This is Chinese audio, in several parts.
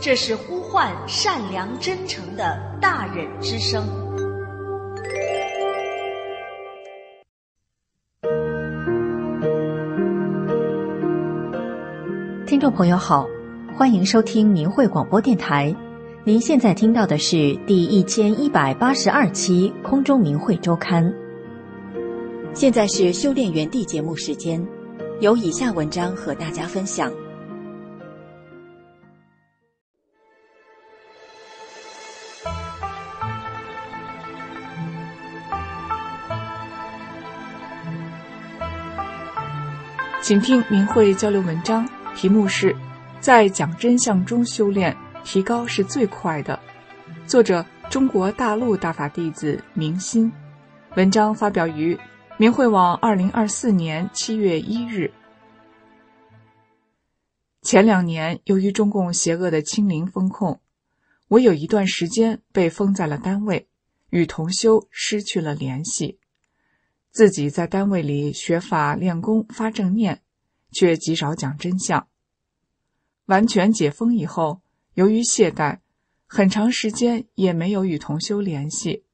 这是呼唤善良真诚的大忍之声。听众朋友好，欢迎收听明慧广播电台。您现在听到的是第一千一百八十二期空中明慧周刊。现在是修炼园地节目时间，有以下文章和大家分享。请听明慧交流文章，题目是“在讲真相中修炼，提高是最快的”。作者：中国大陆大法弟子明心。文章发表于明慧网，二零二四年七月一日。前两年，由于中共邪恶的清零风控，我有一段时间被封在了单位，与同修失去了联系。自己在单位里学法、练功、发正念，却极少讲真相。完全解封以后，由于懈怠，很长时间也没有与同修联系，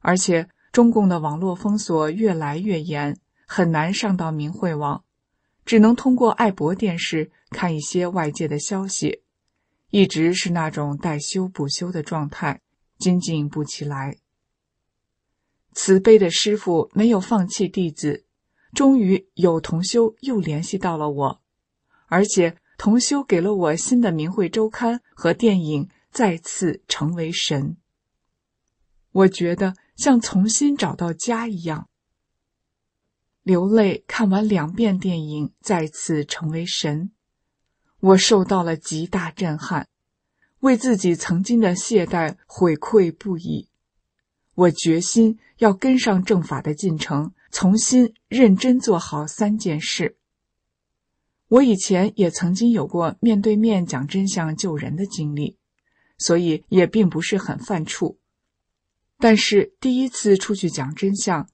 而且中共的网络封锁越来越严，很难上到明慧网，只能通过爱博电视看一些外界的消息，一直是那种待修不修的状态，精进不起来。慈悲的师傅没有放弃弟子，终于有同修又联系到了我，而且同修给了我新的《明慧周刊》和电影《再次成为神》，我觉得像重新找到家一样。流泪看完两遍电影《再次成为神》，我受到了极大震撼，为自己曾经的懈怠悔愧不已。我决心要跟上正法的进程，重新认真做好三件事。我以前也曾经有过面对面讲真相救人的经历，所以也并不是很犯怵。但是第一次出去讲真相，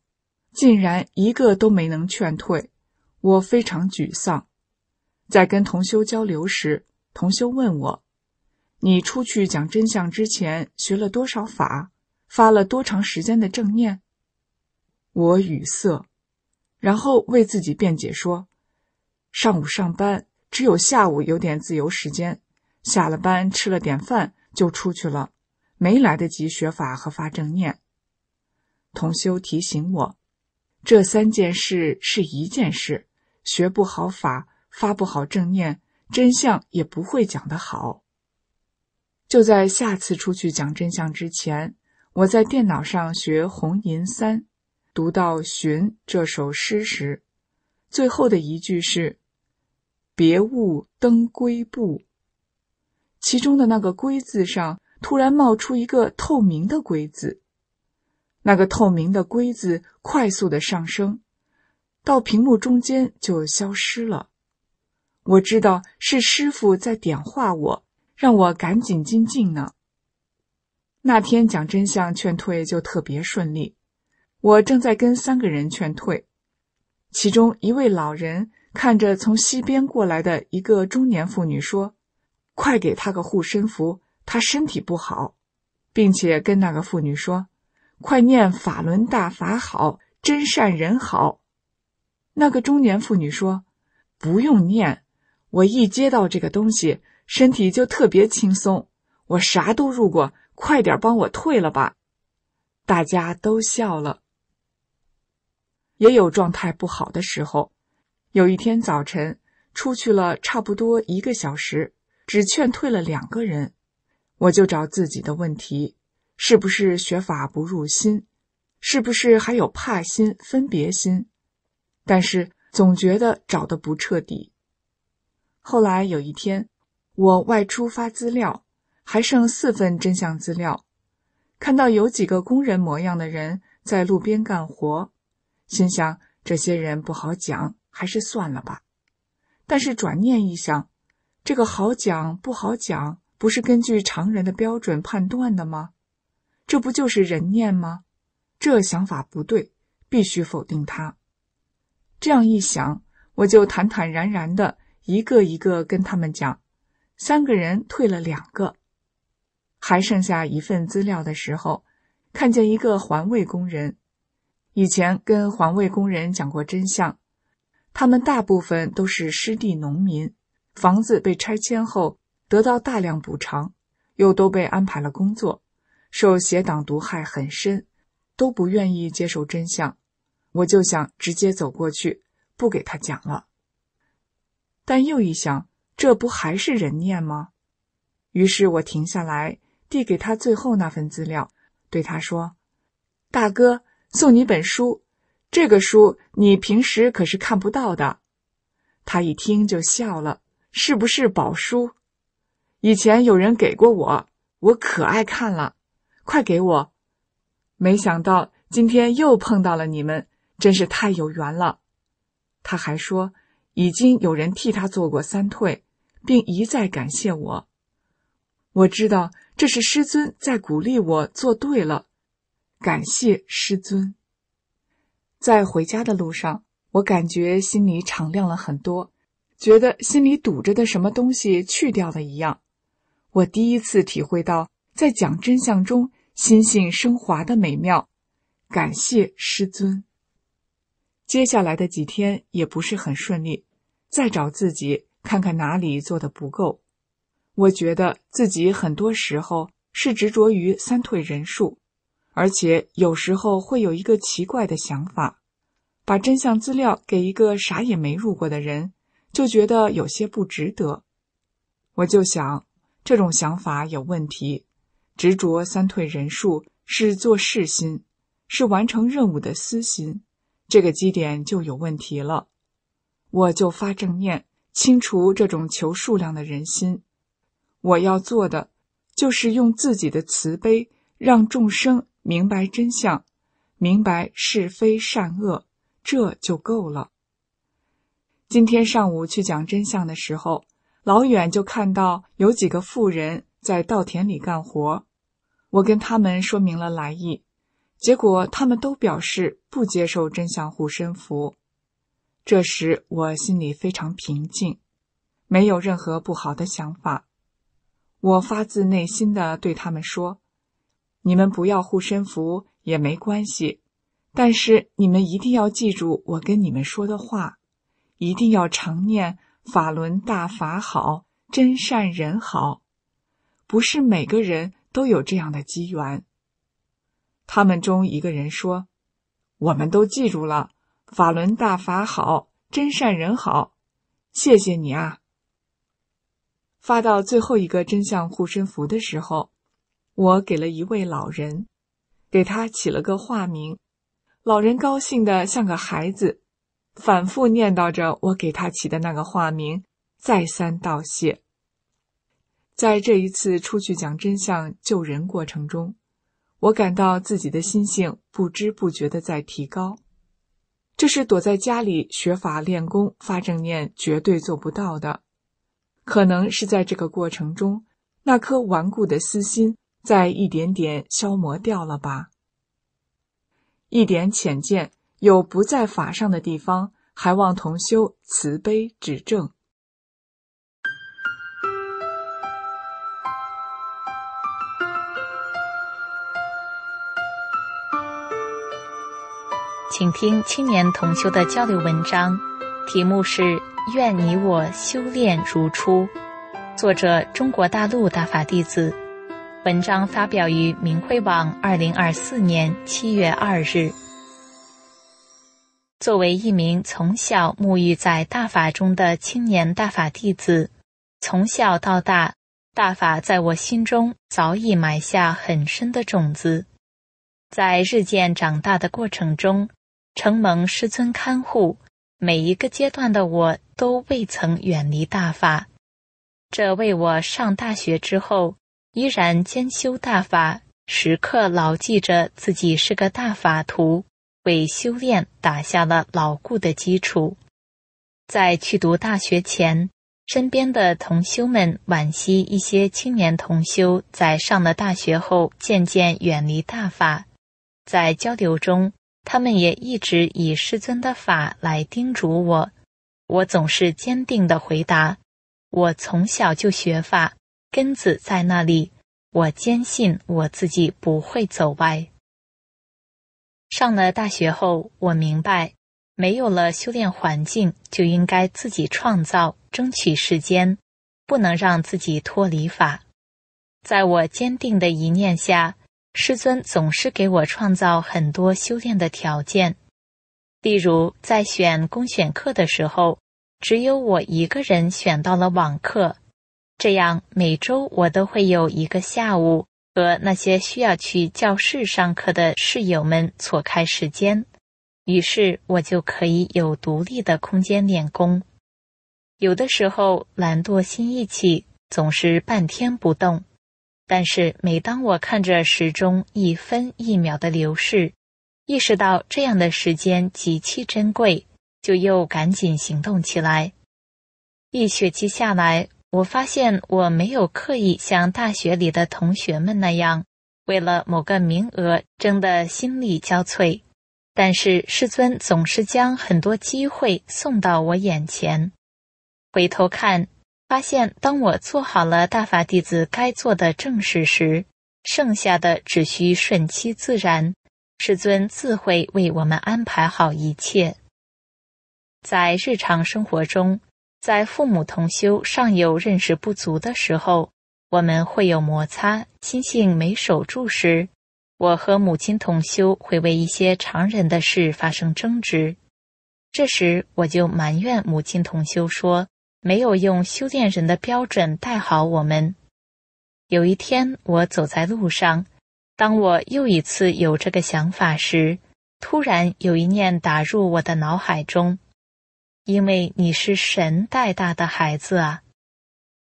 竟然一个都没能劝退，我非常沮丧。在跟同修交流时，同修问我：“你出去讲真相之前学了多少法？”发了多长时间的正念？我语塞，然后为自己辩解说：“上午上班，只有下午有点自由时间。下了班吃了点饭就出去了，没来得及学法和发正念。”同修提醒我：“这三件事是一件事，学不好法，发不好正念，真相也不会讲得好。”就在下次出去讲真相之前。我在电脑上学《红银三》，读到《寻》这首诗时，最后的一句是“别误登龟步”，其中的那个“龟”字上突然冒出一个透明的“龟”字，那个透明的“龟”字快速的上升，到屏幕中间就消失了。我知道是师傅在点化我，让我赶紧精进呢。那天讲真相劝退就特别顺利。我正在跟三个人劝退，其中一位老人看着从西边过来的一个中年妇女说：“快给他个护身符，他身体不好。”并且跟那个妇女说：“快念法轮大法好，真善人好。”那个中年妇女说：“不用念，我一接到这个东西，身体就特别轻松，我啥都入过。”快点帮我退了吧！大家都笑了。也有状态不好的时候。有一天早晨出去了差不多一个小时，只劝退了两个人，我就找自己的问题：是不是学法不入心？是不是还有怕心、分别心？但是总觉得找的不彻底。后来有一天，我外出发资料。还剩四份真相资料，看到有几个工人模样的人在路边干活，心想这些人不好讲，还是算了吧。但是转念一想，这个好讲不好讲，不是根据常人的标准判断的吗？这不就是人念吗？这想法不对，必须否定他。这样一想，我就坦坦然然的一个一个跟他们讲，三个人退了两个。还剩下一份资料的时候，看见一个环卫工人。以前跟环卫工人讲过真相，他们大部分都是失地农民，房子被拆迁后得到大量补偿，又都被安排了工作，受邪党毒害很深，都不愿意接受真相。我就想直接走过去，不给他讲了。但又一想，这不还是人念吗？于是我停下来。递给他最后那份资料，对他说：“大哥，送你本书，这个书你平时可是看不到的。”他一听就笑了：“是不是宝书？以前有人给过我，我可爱看了。快给我！没想到今天又碰到了你们，真是太有缘了。”他还说：“已经有人替他做过三退，并一再感谢我。”我知道这是师尊在鼓励我做对了，感谢师尊。在回家的路上，我感觉心里敞亮了很多，觉得心里堵着的什么东西去掉了一样。我第一次体会到在讲真相中心性升华的美妙，感谢师尊。接下来的几天也不是很顺利，再找自己看看哪里做的不够。我觉得自己很多时候是执着于三退人数，而且有时候会有一个奇怪的想法：把真相资料给一个啥也没入过的人，就觉得有些不值得。我就想，这种想法有问题。执着三退人数是做事心，是完成任务的私心，这个基点就有问题了。我就发正念，清除这种求数量的人心。我要做的就是用自己的慈悲，让众生明白真相，明白是非善恶，这就够了。今天上午去讲真相的时候，老远就看到有几个妇人在稻田里干活，我跟他们说明了来意，结果他们都表示不接受真相护身符。这时我心里非常平静，没有任何不好的想法。我发自内心的对他们说：“你们不要护身符也没关系，但是你们一定要记住我跟你们说的话，一定要常念法轮大法好，真善人好。不是每个人都有这样的机缘。”他们中一个人说：“我们都记住了，法轮大法好，真善人好，谢谢你啊。”发到最后一个真相护身符的时候，我给了一位老人，给他起了个化名。老人高兴的像个孩子，反复念叨着我给他起的那个化名，再三道谢。在这一次出去讲真相救人过程中，我感到自己的心性不知不觉的在提高，这是躲在家里学法练功发正念绝对做不到的。可能是在这个过程中，那颗顽固的私心在一点点消磨掉了吧？一点浅见有不在法上的地方，还望同修慈悲指正。请听青年同修的交流文章，题目是。愿你我修炼如初。作者：中国大陆大法弟子。文章发表于明慧网，二零二四年七月二日。作为一名从小沐浴在大法中的青年大法弟子，从小到大，大法在我心中早已埋下很深的种子。在日渐长大的过程中，承蒙师尊看护。每一个阶段的我都未曾远离大法，这为我上大学之后依然兼修大法，时刻牢记着自己是个大法徒，为修炼打下了牢固的基础。在去读大学前，身边的同修们惋惜一些青年同修在上了大学后渐渐远离大法，在交流中。他们也一直以师尊的法来叮嘱我，我总是坚定的回答：“我从小就学法，根子在那里，我坚信我自己不会走歪。”上了大学后，我明白，没有了修炼环境，就应该自己创造，争取时间，不能让自己脱离法。在我坚定的一念下。师尊总是给我创造很多修炼的条件，例如在选公选课的时候，只有我一个人选到了网课，这样每周我都会有一个下午和那些需要去教室上课的室友们错开时间，于是我就可以有独立的空间练功。有的时候懒惰心一起，总是半天不动。但是每当我看着时钟一分一秒的流逝，意识到这样的时间极其珍贵，就又赶紧行动起来。一学期下来，我发现我没有刻意像大学里的同学们那样，为了某个名额争得心力交瘁。但是师尊总是将很多机会送到我眼前，回头看。发现，当我做好了大法弟子该做的正事时，剩下的只需顺其自然，世尊自会为我们安排好一切。在日常生活中，在父母同修尚有认识不足的时候，我们会有摩擦，心性没守住时，我和母亲同修会为一些常人的事发生争执，这时我就埋怨母亲同修说。没有用修炼人的标准带好我们。有一天，我走在路上，当我又一次有这个想法时，突然有一念打入我的脑海中，因为你是神带大的孩子啊！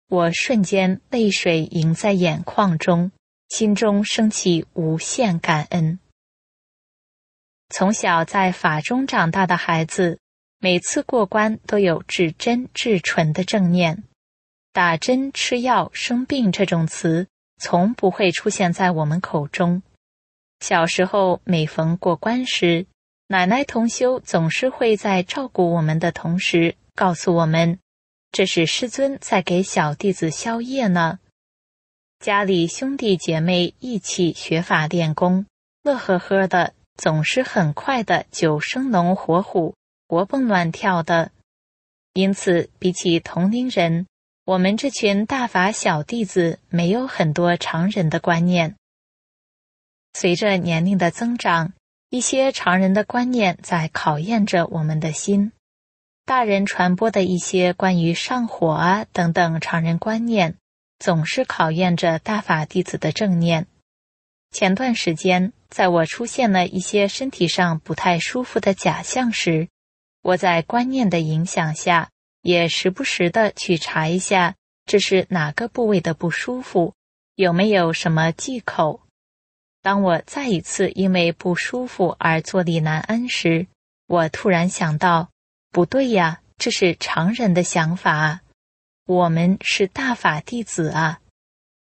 我瞬间泪水盈在眼眶中，心中升起无限感恩。从小在法中长大的孩子。每次过关都有至真至纯的正念，打针、吃药、生病这种词从不会出现在我们口中。小时候每逢过关时，奶奶同修总是会在照顾我们的同时告诉我们：“这是师尊在给小弟子宵夜呢。”家里兄弟姐妹一起学法练功，乐呵呵的，总是很快的就生龙活虎。活蹦乱跳的，因此比起同龄人，我们这群大法小弟子没有很多常人的观念。随着年龄的增长，一些常人的观念在考验着我们的心。大人传播的一些关于上火啊等等常人观念，总是考验着大法弟子的正念。前段时间，在我出现了一些身体上不太舒服的假象时，我在观念的影响下，也时不时的去查一下，这是哪个部位的不舒服，有没有什么忌口。当我再一次因为不舒服而坐立难安时，我突然想到，不对呀，这是常人的想法啊，我们是大法弟子啊。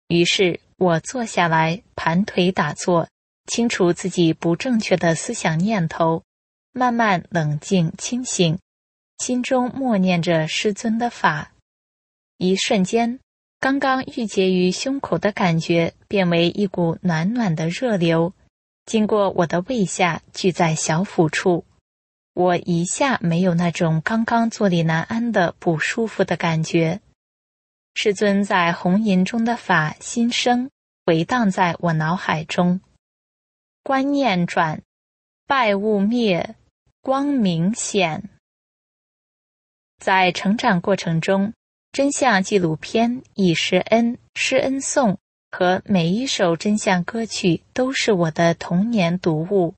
于是我坐下来盘腿打坐，清除自己不正确的思想念头。慢慢冷静清醒，心中默念着师尊的法。一瞬间，刚刚郁结于胸口的感觉变为一股暖暖的热流，经过我的胃下，聚在小腹处。我一下没有那种刚刚坐立难安的不舒服的感觉。师尊在红银中的法心声回荡在我脑海中，观念转，败物灭。光明显，在成长过程中，《真相纪录片》《以师恩》《师恩颂》和每一首真相歌曲都是我的童年读物。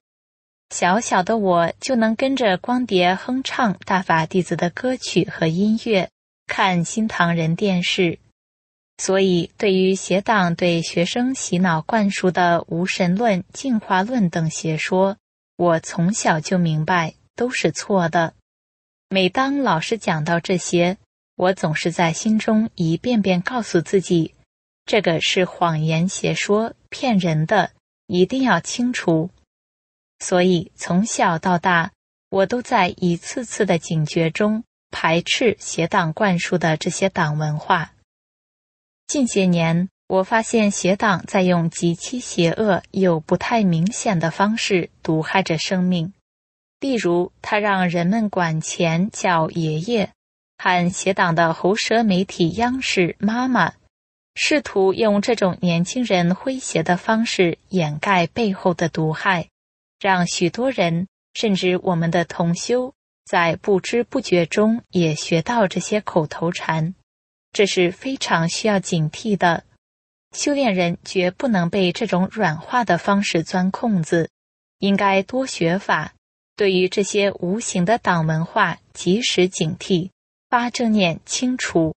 小小的我就能跟着光碟哼唱大法弟子的歌曲和音乐，看新唐人电视。所以，对于邪党对学生洗脑灌输的无神论、进化论等邪说，我从小就明白。都是错的。每当老师讲到这些，我总是在心中一遍遍告诉自己，这个是谎言邪说，骗人的，一定要清除。所以从小到大，我都在一次次的警觉中排斥邪党灌输的这些党文化。近些年，我发现邪党在用极其邪恶又不太明显的方式毒害着生命。例如，他让人们管钱叫爷爷，喊邪党的喉舌媒体央视妈妈，试图用这种年轻人诙谐的方式掩盖背后的毒害，让许多人，甚至我们的同修，在不知不觉中也学到这些口头禅，这是非常需要警惕的。修炼人绝不能被这种软化的方式钻空子，应该多学法。对于这些无形的党文化，及时警惕，发正念清除。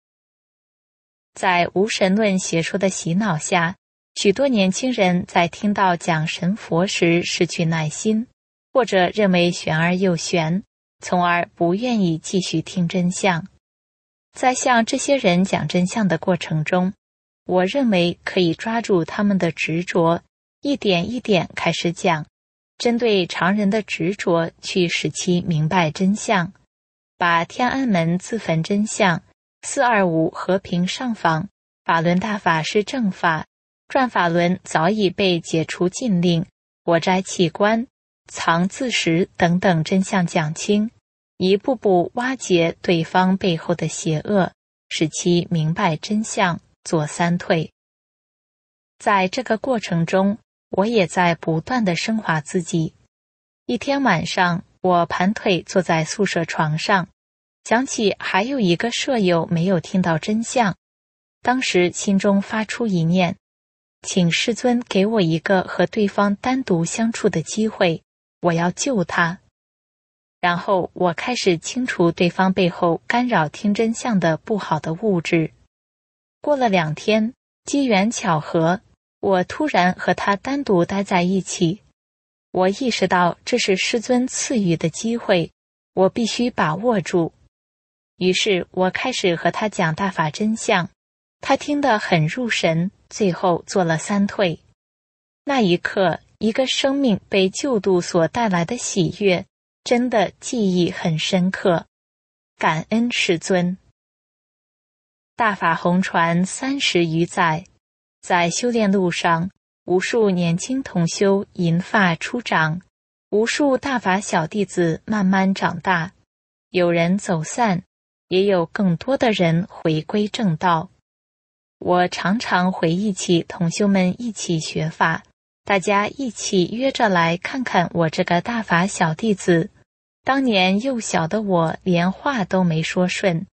在无神论邪说的洗脑下，许多年轻人在听到讲神佛时失去耐心，或者认为玄而又玄，从而不愿意继续听真相。在向这些人讲真相的过程中，我认为可以抓住他们的执着，一点一点开始讲。针对常人的执着，去使其明白真相，把天安门自焚真相、四二五和平上访、法轮大法是正法转法轮早已被解除禁令、火摘器官藏自实等等真相讲清，一步步挖掘对方背后的邪恶，使其明白真相，左三退。在这个过程中。我也在不断的升华自己。一天晚上，我盘腿坐在宿舍床上，想起还有一个舍友没有听到真相，当时心中发出一念，请师尊给我一个和对方单独相处的机会，我要救他。然后我开始清除对方背后干扰听真相的不好的物质。过了两天，机缘巧合。我突然和他单独待在一起，我意识到这是师尊赐予的机会，我必须把握住。于是我开始和他讲大法真相，他听得很入神，最后做了三退。那一刻，一个生命被救度所带来的喜悦，真的记忆很深刻。感恩师尊，大法红传三十余载。在修炼路上，无数年轻同修银发出长，无数大法小弟子慢慢长大，有人走散，也有更多的人回归正道。我常常回忆起同修们一起学法，大家一起约着来看看我这个大法小弟子。当年幼小的我，连话都没说顺，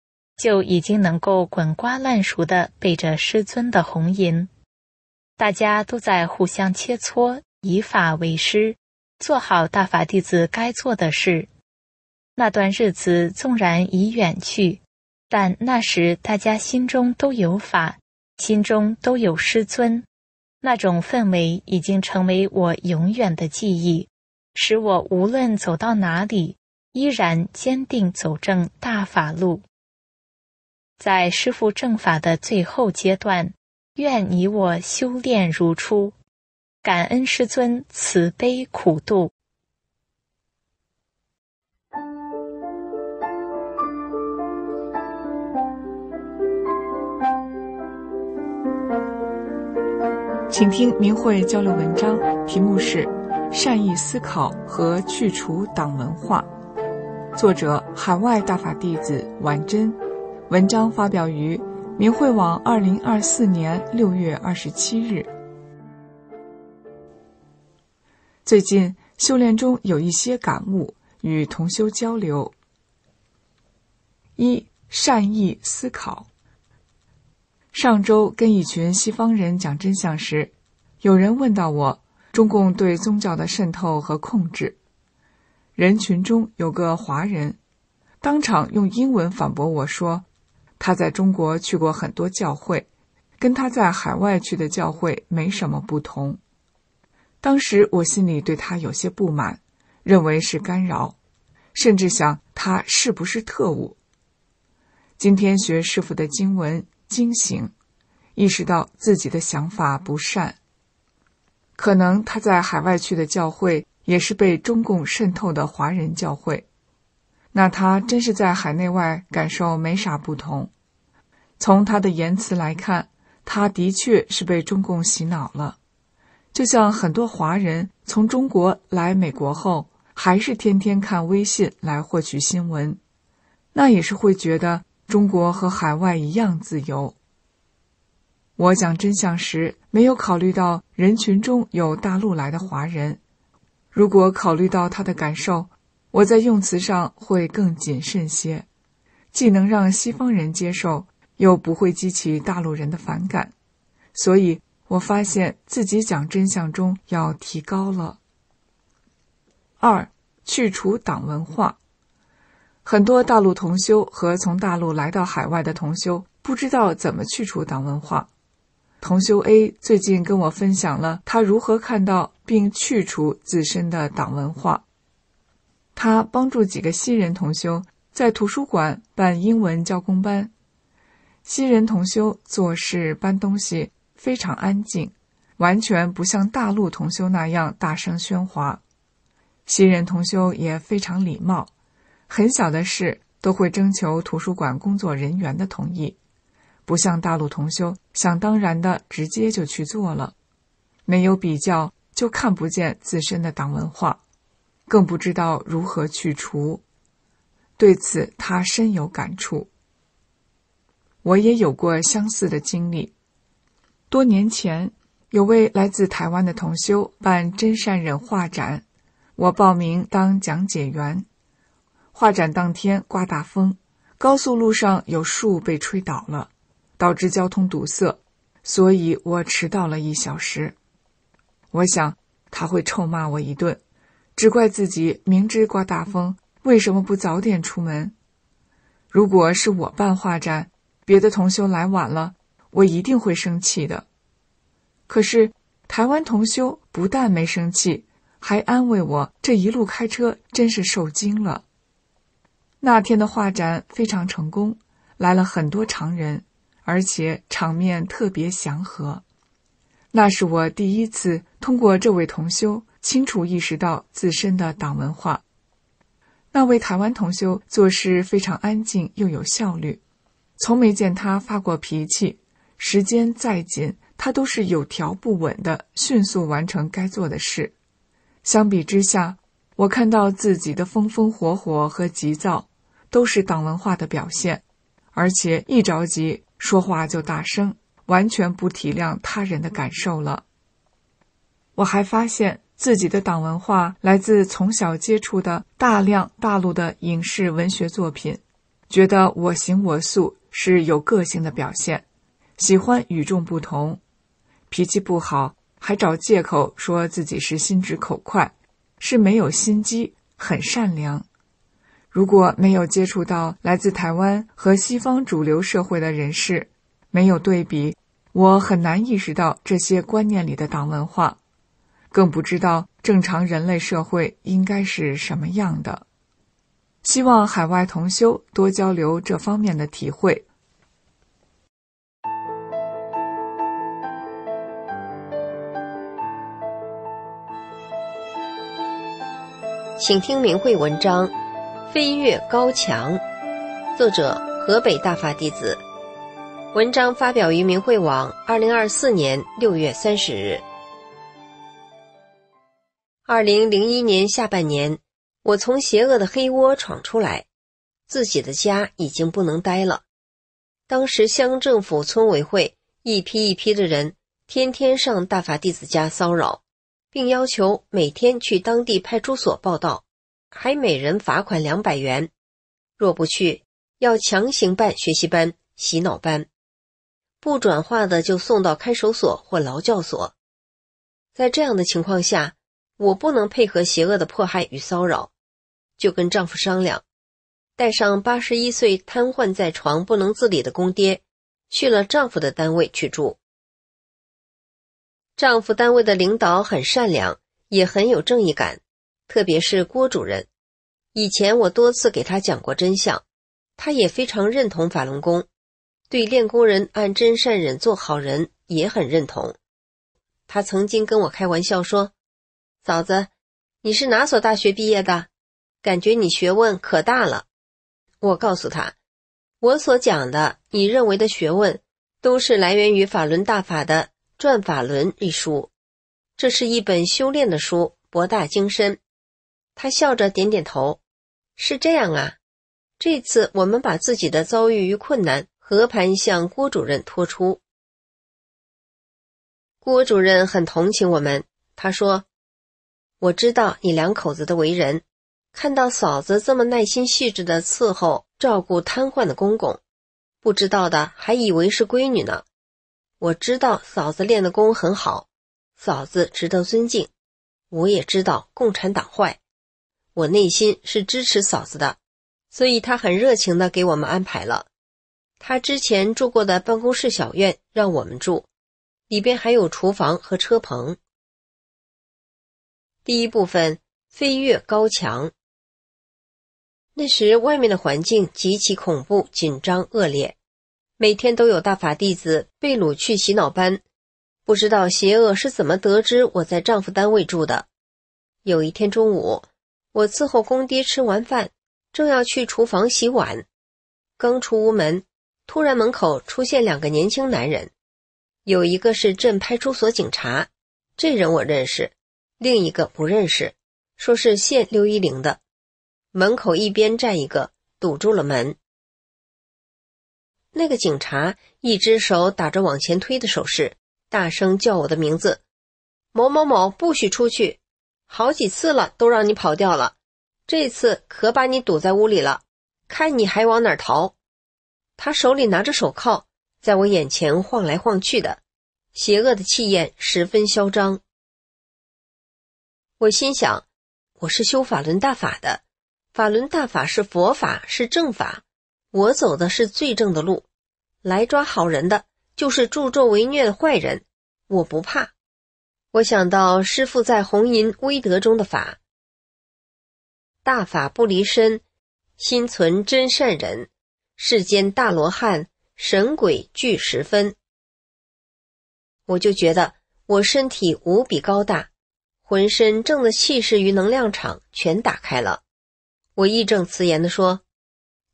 就已经能够滚瓜烂熟的背着师尊的红吟。大家都在互相切磋，以法为师，做好大法弟子该做的事。那段日子纵然已远去，但那时大家心中都有法，心中都有师尊，那种氛围已经成为我永远的记忆，使我无论走到哪里，依然坚定走正大法路。在师父正法的最后阶段。愿你我修炼如初，感恩师尊慈悲苦度。请听明慧交流文章，题目是《善意思考和去除党文化》，作者海外大法弟子婉真，文章发表于。明慧网，二零二四年六月二十七日。最近修炼中有一些感悟，与同修交流。一，善意思考。上周跟一群西方人讲真相时，有人问到我，中共对宗教的渗透和控制。人群中有个华人，当场用英文反驳我说。他在中国去过很多教会，跟他在海外去的教会没什么不同。当时我心里对他有些不满，认为是干扰，甚至想他是不是特务。今天学师傅的经文惊醒，意识到自己的想法不善。可能他在海外去的教会也是被中共渗透的华人教会，那他真是在海内外感受没啥不同。从他的言辞来看，他的确是被中共洗脑了。就像很多华人从中国来美国后，还是天天看微信来获取新闻，那也是会觉得中国和海外一样自由。我讲真相时没有考虑到人群中有大陆来的华人，如果考虑到他的感受，我在用词上会更谨慎些，既能让西方人接受。又不会激起大陆人的反感，所以我发现自己讲真相中要提高了。二、去除党文化。很多大陆同修和从大陆来到海外的同修不知道怎么去除党文化。同修 A 最近跟我分享了他如何看到并去除自身的党文化。他帮助几个新人同修在图书馆办英文教工班。新人同修做事搬东西非常安静，完全不像大陆同修那样大声喧哗。新人同修也非常礼貌，很小的事都会征求图书馆工作人员的同意，不像大陆同修想当然的直接就去做了。没有比较就看不见自身的党文化，更不知道如何去除。对此，他深有感触。我也有过相似的经历。多年前，有位来自台湾的同修办真善忍画展，我报名当讲解员。画展当天刮大风，高速路上有树被吹倒了，导致交通堵塞，所以我迟到了一小时。我想他会臭骂我一顿，只怪自己明知刮大风为什么不早点出门。如果是我办画展，别的同修来晚了，我一定会生气的。可是台湾同修不但没生气，还安慰我：“这一路开车真是受惊了。”那天的画展非常成功，来了很多常人，而且场面特别祥和。那是我第一次通过这位同修清楚意识到自身的党文化。那位台湾同修做事非常安静又有效率。从没见他发过脾气，时间再紧，他都是有条不紊的，迅速完成该做的事。相比之下，我看到自己的风风火火和急躁，都是党文化的表现，而且一着急说话就大声，完全不体谅他人的感受了。我还发现自己的党文化来自从小接触的大量大陆的影视文学作品。觉得我行我素是有个性的表现，喜欢与众不同，脾气不好，还找借口说自己是心直口快，是没有心机，很善良。如果没有接触到来自台湾和西方主流社会的人士，没有对比，我很难意识到这些观念里的党文化，更不知道正常人类社会应该是什么样的。希望海外同修多交流这方面的体会。请听明慧文章《飞跃高墙》，作者河北大发弟子。文章发表于明慧网，二零二四年六月三十日。二零零一年下半年。我从邪恶的黑窝闯出来，自己的家已经不能待了。当时乡政府、村委会一批一批的人天天上大法弟子家骚扰，并要求每天去当地派出所报道，还每人罚款两百元。若不去，要强行办学习班、洗脑班，不转化的就送到看守所或劳教所。在这样的情况下，我不能配合邪恶的迫害与骚扰。就跟丈夫商量，带上八十一岁瘫痪在床不能自理的公爹，去了丈夫的单位去住。丈夫单位的领导很善良，也很有正义感，特别是郭主任，以前我多次给他讲过真相，他也非常认同法轮功，对练功人按真善忍做好人也很认同。他曾经跟我开玩笑说：“嫂子，你是哪所大学毕业的？”感觉你学问可大了，我告诉他，我所讲的，你认为的学问，都是来源于《法轮大法》的《转法轮》一书，这是一本修炼的书，博大精深。他笑着点点头，是这样啊。这次我们把自己的遭遇与困难和盘向郭主任托出，郭主任很同情我们，他说：“我知道你两口子的为人。”看到嫂子这么耐心细致的伺候照顾瘫痪的公公，不知道的还以为是闺女呢。我知道嫂子练的功很好，嫂子值得尊敬。我也知道共产党坏，我内心是支持嫂子的，所以她很热情的给我们安排了她之前住过的办公室小院让我们住，里边还有厨房和车棚。第一部分飞越高墙。那时外面的环境极其恐怖、紧张、恶劣，每天都有大法弟子被掳去洗脑班。不知道邪恶是怎么得知我在丈夫单位住的。有一天中午，我伺候公爹吃完饭，正要去厨房洗碗，刚出屋门，突然门口出现两个年轻男人，有一个是镇派出所警察，这人我认识，另一个不认识，说是县六一零的。门口一边站一个，堵住了门。那个警察一只手打着往前推的手势，大声叫我的名字：“某某某，不许出去！好几次了，都让你跑掉了，这次可把你堵在屋里了，看你还往哪逃！”他手里拿着手铐，在我眼前晃来晃去的，邪恶的气焰十分嚣张。我心想，我是修法轮大法的。法轮大法是佛法，是正法。我走的是最正的路，来抓好人的就是助纣为虐的坏人，我不怕。我想到师父在《红银威德》中的法，大法不离身，心存真善人，世间大罗汉，神鬼俱十分。我就觉得我身体无比高大，浑身正的气势与能量场全打开了。我义正辞严地说：“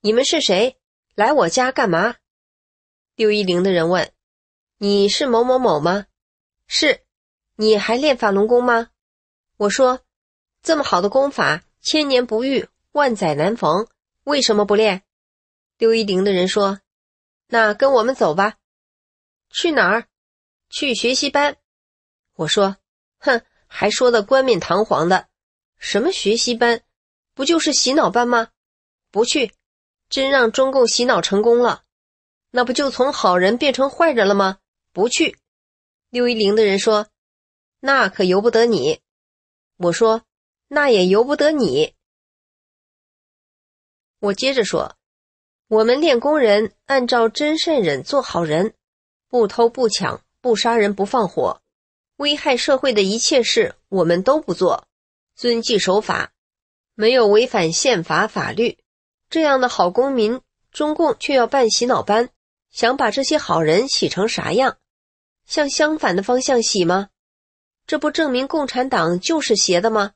你们是谁？来我家干嘛？”刘一零的人问：“你是某某某吗？是，你还练法轮功吗？”我说：“这么好的功法，千年不遇，万载难逢，为什么不练？”刘一零的人说：“那跟我们走吧，去哪儿？去学习班。”我说：“哼，还说的冠冕堂皇的，什么学习班？”不就是洗脑班吗？不去，真让中共洗脑成功了，那不就从好人变成坏人了吗？不去。六一零的人说：“那可由不得你。”我说：“那也由不得你。”我接着说：“我们练功人按照真圣人做好人，不偷不抢，不杀人不放火，危害社会的一切事我们都不做，遵纪守法。”没有违反宪法法律，这样的好公民，中共却要办洗脑班，想把这些好人洗成啥样？向相反的方向洗吗？这不证明共产党就是邪的吗？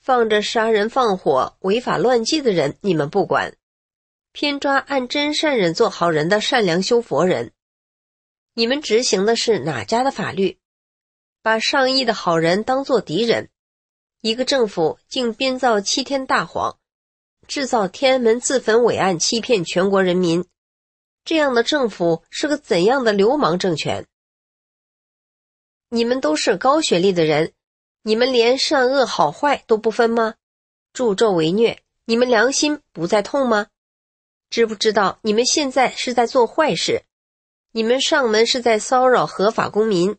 放着杀人放火、违法乱纪的人你们不管，偏抓按真善忍做好人的善良修佛人，你们执行的是哪家的法律？把上亿的好人当作敌人？一个政府竟编造七天大谎，制造天安门自焚伪案，欺骗全国人民。这样的政府是个怎样的流氓政权？你们都是高学历的人，你们连善恶好坏都不分吗？助纣为虐，你们良心不再痛吗？知不知道你们现在是在做坏事？你们上门是在骚扰合法公民，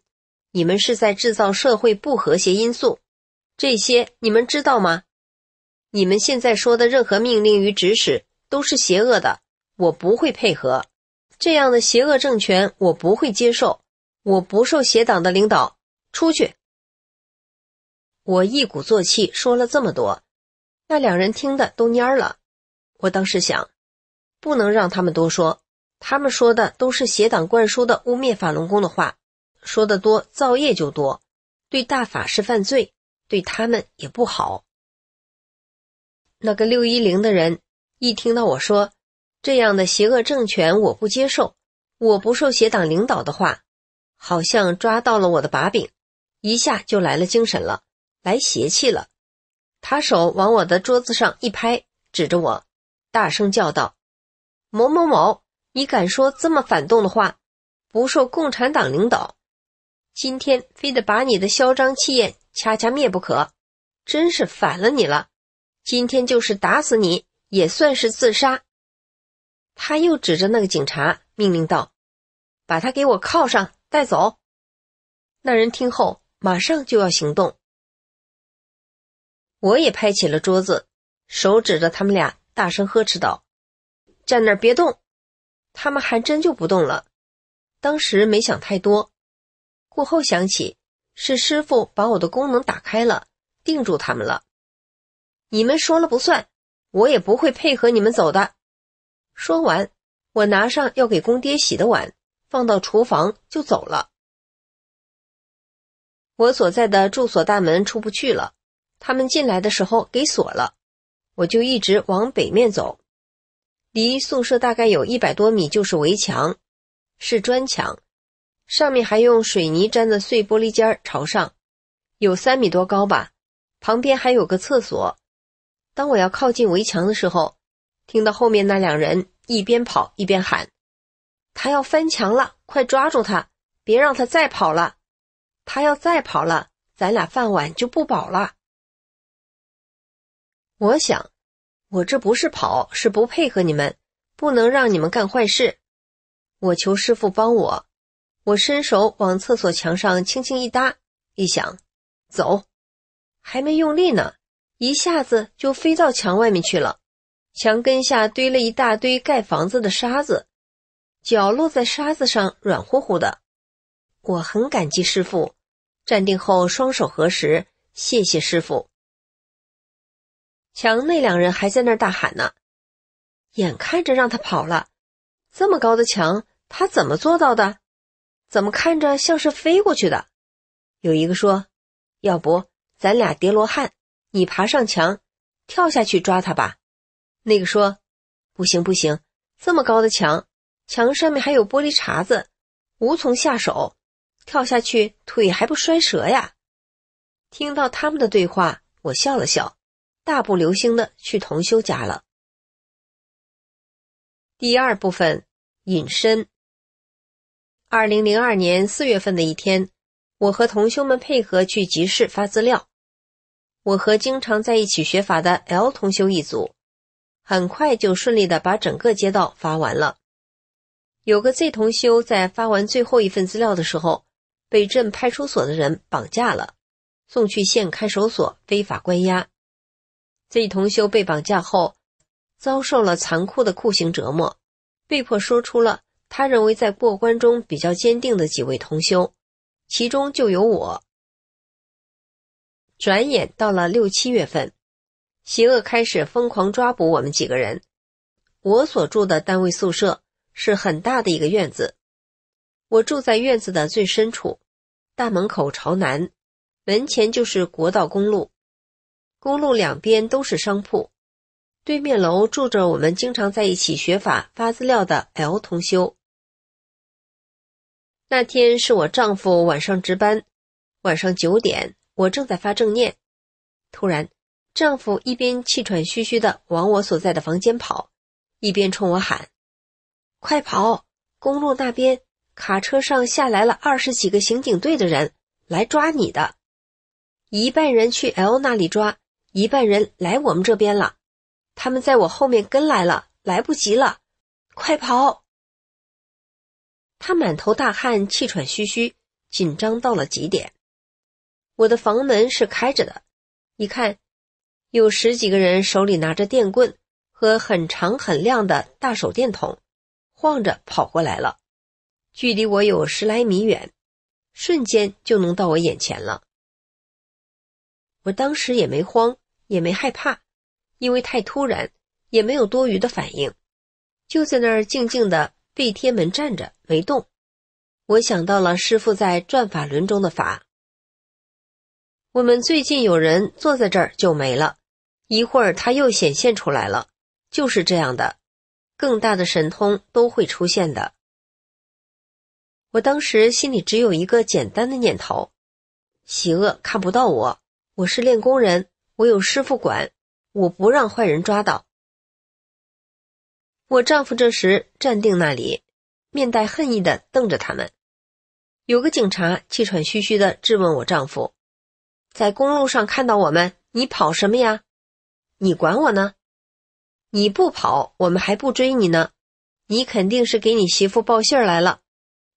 你们是在制造社会不和谐因素。这些你们知道吗？你们现在说的任何命令与指使都是邪恶的，我不会配合这样的邪恶政权，我不会接受，我不受邪党的领导。出去！我一鼓作气说了这么多，那两人听的都蔫儿了。我当时想，不能让他们多说，他们说的都是邪党灌输的污蔑法轮功的话，说的多造业就多，对大法是犯罪。对他们也不好。那个六一零的人一听到我说这样的邪恶政权我不接受，我不受邪党领导的话，好像抓到了我的把柄，一下就来了精神了，来邪气了。他手往我的桌子上一拍，指着我，大声叫道：“某某某，你敢说这么反动的话，不受共产党领导，今天非得把你的嚣张气焰。”掐掐灭不可，真是反了你了！今天就是打死你也算是自杀。他又指着那个警察命令道：“把他给我铐上，带走。”那人听后马上就要行动。我也拍起了桌子，手指着他们俩，大声呵斥道：“站那儿别动！”他们还真就不动了。当时没想太多，过后想起。是师傅把我的功能打开了，定住他们了。你们说了不算，我也不会配合你们走的。说完，我拿上要给公爹洗的碗，放到厨房就走了。我所在的住所大门出不去了，他们进来的时候给锁了，我就一直往北面走。离宿舍大概有一百多米就是围墙，是砖墙。上面还用水泥粘的碎玻璃尖儿朝上，有三米多高吧。旁边还有个厕所。当我要靠近围墙的时候，听到后面那两人一边跑一边喊：“他要翻墙了，快抓住他，别让他再跑了！他要再跑了，咱俩饭碗就不保了。”我想，我这不是跑，是不配合你们，不能让你们干坏事。我求师傅帮我。我伸手往厕所墙上轻轻一搭，一想，走，还没用力呢，一下子就飞到墙外面去了。墙根下堆了一大堆盖房子的沙子，脚落在沙子上软乎乎的。我很感激师傅，站定后双手合十，谢谢师傅。墙内两人还在那儿大喊呢，眼看着让他跑了，这么高的墙，他怎么做到的？怎么看着像是飞过去的？有一个说：“要不咱俩叠罗汉，你爬上墙，跳下去抓他吧。”那个说：“不行不行，这么高的墙，墙上面还有玻璃碴子，无从下手，跳下去腿还不摔折呀。”听到他们的对话，我笑了笑，大步流星的去同修家了。第二部分：隐身。二零零二年四月份的一天，我和同修们配合去集市发资料。我和经常在一起学法的 L 同修一组，很快就顺利的把整个街道发完了。有个 Z 同修在发完最后一份资料的时候，被镇派出所的人绑架了，送去县看守所非法关押。Z 同修被绑架后，遭受了残酷的酷刑折磨，被迫说出了。他认为在过关中比较坚定的几位同修，其中就有我。转眼到了六七月份，邪恶开始疯狂抓捕我们几个人。我所住的单位宿舍是很大的一个院子，我住在院子的最深处，大门口朝南，门前就是国道公路，公路两边都是商铺，对面楼住着我们经常在一起学法发资料的 L 同修。那天是我丈夫晚上值班，晚上九点，我正在发正念，突然，丈夫一边气喘吁吁的往我所在的房间跑，一边冲我喊：“快跑！公路那边卡车上下来了二十几个刑警队的人，来抓你的。一半人去 L 那里抓，一半人来我们这边了。他们在我后面跟来了，来不及了，快跑！”他满头大汗，气喘吁吁，紧张到了极点。我的房门是开着的，一看，有十几个人手里拿着电棍和很长很亮的大手电筒，晃着跑过来了，距离我有十来米远，瞬间就能到我眼前了。我当时也没慌，也没害怕，因为太突然，也没有多余的反应，就在那儿静静的。对天门站着没动，我想到了师傅在转法轮中的法。我们最近有人坐在这儿就没了，一会儿他又显现出来了，就是这样的。更大的神通都会出现的。我当时心里只有一个简单的念头：，邪恶看不到我，我是练功人，我有师傅管，我不让坏人抓到。我丈夫这时站定那里，面带恨意的瞪着他们。有个警察气喘吁吁的质问我丈夫：“在公路上看到我们，你跑什么呀？你管我呢？你不跑，我们还不追你呢。你肯定是给你媳妇报信来了，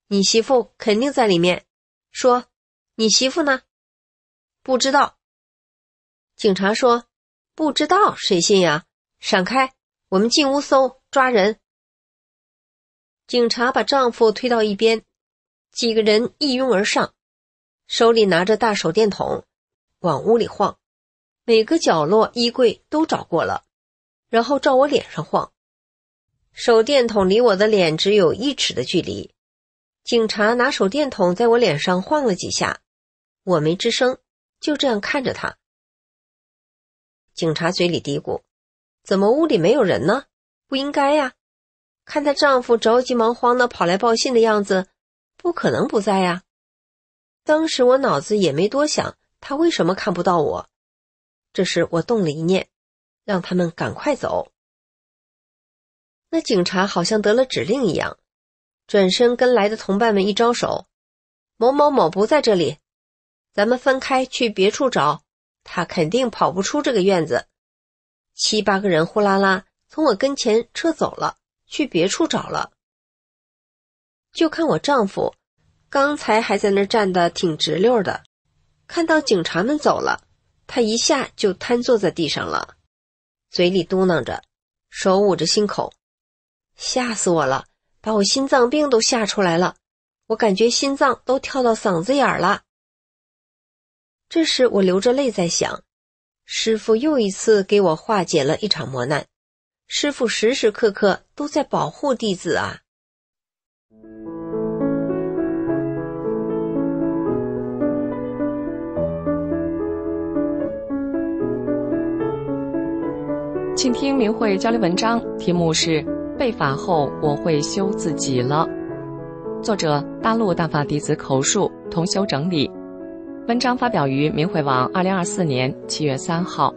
你媳妇肯定在里面。说，你媳妇呢？不知道。”警察说：“不知道，谁信呀？闪开，我们进屋搜。”抓人！警察把丈夫推到一边，几个人一拥而上，手里拿着大手电筒，往屋里晃。每个角落、衣柜都找过了，然后照我脸上晃。手电筒离我的脸只有一尺的距离。警察拿手电筒在我脸上晃了几下，我没吱声，就这样看着他。警察嘴里嘀咕：“怎么屋里没有人呢？”不应该呀！看她丈夫着急忙慌的跑来报信的样子，不可能不在呀。当时我脑子也没多想，他为什么看不到我？这时我动了一念，让他们赶快走。那警察好像得了指令一样，转身跟来的同伴们一招手：“某某某不在这里，咱们分开去别处找。他肯定跑不出这个院子。”七八个人呼啦啦。从我跟前撤走了，去别处找了。就看我丈夫，刚才还在那站得挺直溜的，看到警察们走了，他一下就瘫坐在地上了，嘴里嘟囔着，手捂着心口，吓死我了，把我心脏病都吓出来了，我感觉心脏都跳到嗓子眼儿了。这时我流着泪在想，师傅又一次给我化解了一场磨难。师傅时时刻刻都在保护弟子啊！请听明慧交流文章，题目是《被法后我会修自己了》，作者大陆大法弟子口述，同修整理。文章发表于明慧网，二零二四年七月三号。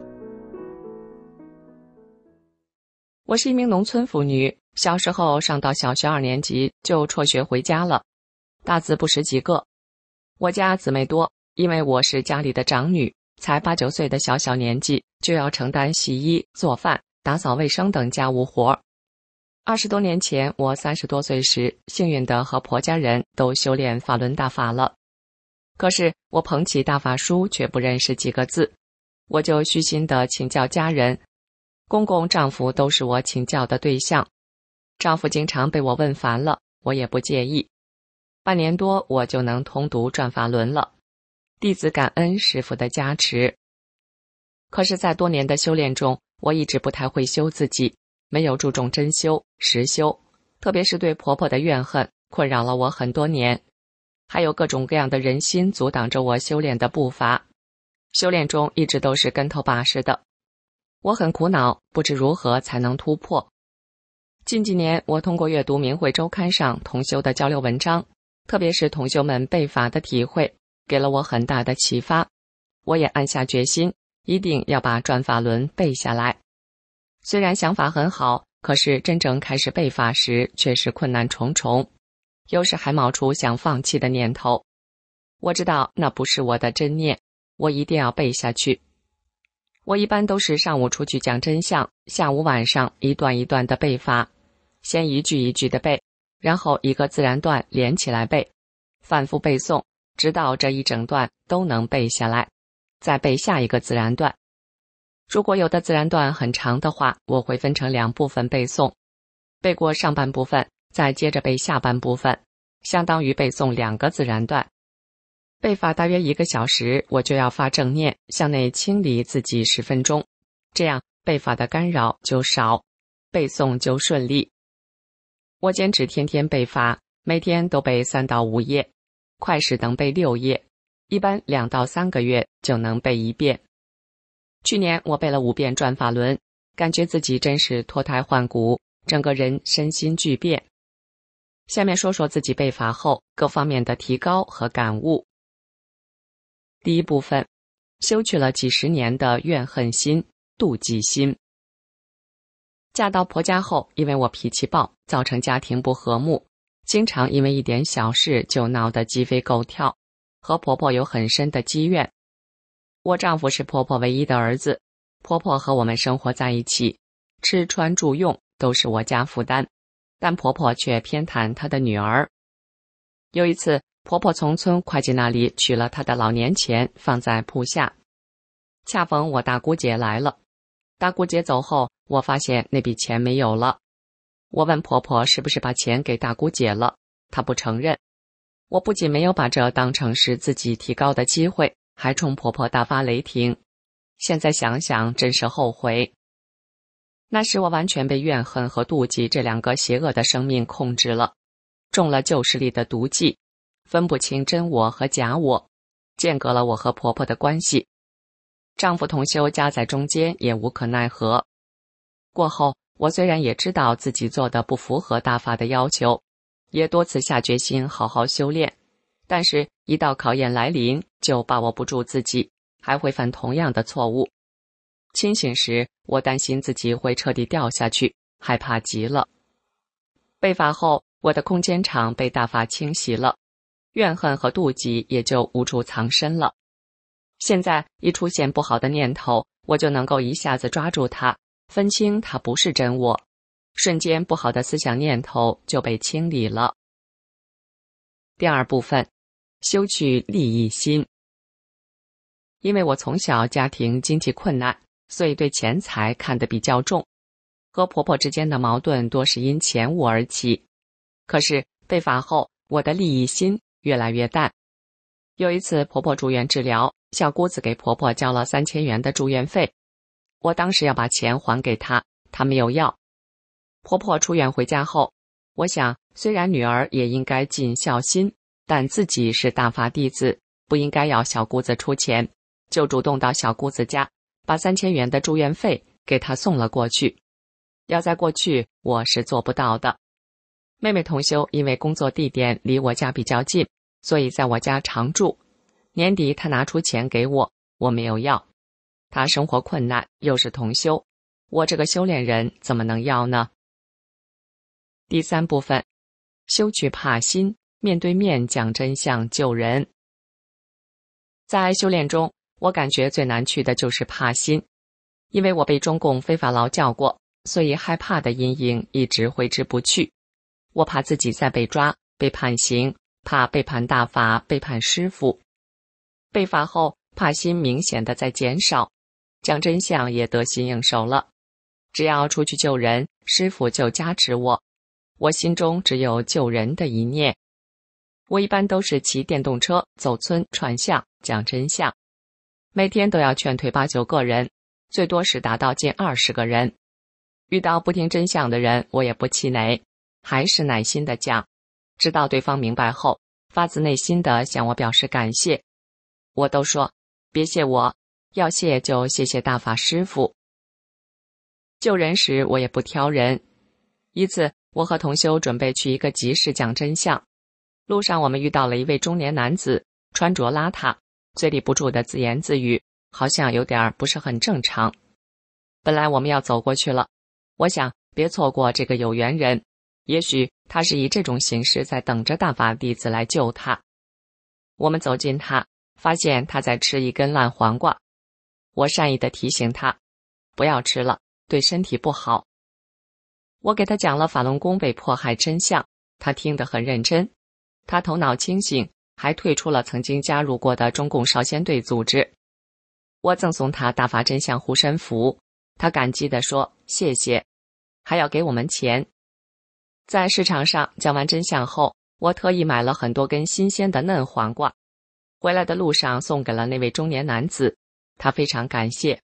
我是一名农村妇女，小时候上到小学二年级就辍学回家了，大字不识几个。我家姊妹多，因为我是家里的长女，才八九岁的小小年纪就要承担洗衣、做饭、打扫卫生等家务活。二十多年前，我三十多岁时，幸运的和婆家人都修炼法轮大法了，可是我捧起大法书却不认识几个字，我就虚心的请教家人。公公、丈夫都是我请教的对象，丈夫经常被我问烦了，我也不介意。半年多，我就能通读转法轮了。弟子感恩师傅的加持。可是，在多年的修炼中，我一直不太会修自己，没有注重真修实修，特别是对婆婆的怨恨困扰了我很多年，还有各种各样的人心阻挡着我修炼的步伐，修炼中一直都是跟头把式的。我很苦恼，不知如何才能突破。近几年，我通过阅读《明慧周刊》上同修的交流文章，特别是同修们背法的体会，给了我很大的启发。我也暗下决心，一定要把转法轮背下来。虽然想法很好，可是真正开始背法时，却是困难重重，有时还冒出想放弃的念头。我知道那不是我的真念，我一定要背下去。我一般都是上午出去讲真相，下午晚上一段一段的背法，先一句一句的背，然后一个自然段连起来背，反复背诵，直到这一整段都能背下来，再背下一个自然段。如果有的自然段很长的话，我会分成两部分背诵，背过上半部分，再接着背下半部分，相当于背诵两个自然段。背法大约一个小时，我就要发正念，向内清理自己十分钟，这样背法的干扰就少，背诵就顺利。我坚持天天背法，每天都背三到五页，快时能背六页，一般两到三个月就能背一遍。去年我背了五遍转法轮，感觉自己真是脱胎换骨，整个人身心巨变。下面说说自己背法后各方面的提高和感悟。第一部分，修去了几十年的怨恨心、妒忌心。嫁到婆家后，因为我脾气暴，造成家庭不和睦，经常因为一点小事就闹得鸡飞狗跳，和婆婆有很深的积怨。我丈夫是婆婆唯一的儿子，婆婆和我们生活在一起，吃穿住用都是我家负担，但婆婆却偏袒她的女儿。有一次，婆婆从村会计那里取了她的老年钱，放在铺下。恰逢我大姑姐来了，大姑姐走后，我发现那笔钱没有了。我问婆婆是不是把钱给大姑姐了，她不承认。我不仅没有把这当成是自己提高的机会，还冲婆婆大发雷霆。现在想想，真是后悔。那时我完全被怨恨和妒忌这两个邪恶的生命控制了，中了旧势力的毒计。分不清真我和假我，间隔了我和婆婆的关系，丈夫同修夹在中间也无可奈何。过后，我虽然也知道自己做的不符合大法的要求，也多次下决心好好修炼，但是，一到考验来临，就把握不住自己，还会犯同样的错误。清醒时，我担心自己会彻底掉下去，害怕极了。被罚后，我的空间场被大法侵袭了。怨恨和妒忌也就无处藏身了。现在一出现不好的念头，我就能够一下子抓住它，分清它不是真我，瞬间不好的思想念头就被清理了。第二部分，修去利益心。因为我从小家庭经济困难，所以对钱财看得比较重，和婆婆之间的矛盾多是因钱物而起。可是被罚后，我的利益心。越来越淡。有一次，婆婆住院治疗，小姑子给婆婆交了三千元的住院费。我当时要把钱还给她，她没有要。婆婆出院回家后，我想，虽然女儿也应该尽孝心，但自己是大发弟子，不应该要小姑子出钱，就主动到小姑子家，把三千元的住院费给她送了过去。要在过去，我是做不到的。妹妹同修，因为工作地点离我家比较近，所以在我家常住。年底她拿出钱给我，我没有要。她生活困难，又是同修，我这个修炼人怎么能要呢？第三部分，修去怕心，面对面讲真相救人。在修炼中，我感觉最难去的就是怕心，因为我被中共非法劳教过，所以害怕的阴影一直挥之不去。我怕自己再被抓、被判刑，怕背叛大法、背叛师傅。被罚后，怕心明显的在减少，讲真相也得心应手了。只要出去救人，师傅就加持我，我心中只有救人的一念。我一般都是骑电动车走村串巷讲真相，每天都要劝退八九个人，最多是达到近二十个人。遇到不听真相的人，我也不气馁。还是耐心的讲，直到对方明白后，发自内心的向我表示感谢。我都说别谢我，要谢就谢谢大法师父。救人时我也不挑人。一次，我和同修准备去一个集市讲真相，路上我们遇到了一位中年男子，穿着邋遢，嘴里不住的自言自语，好像有点不是很正常。本来我们要走过去了，我想别错过这个有缘人。也许他是以这种形式在等着大法弟子来救他。我们走近他，发现他在吃一根烂黄瓜。我善意的提醒他，不要吃了，对身体不好。我给他讲了法轮功被迫害真相，他听得很认真。他头脑清醒，还退出了曾经加入过的中共少先队组织。我赠送他大法真相护身符，他感激地说：“谢谢。”还要给我们钱。在市场上讲完真相后，我特意买了很多根新鲜的嫩黄瓜，回来的路上送给了那位中年男子，他非常感谢。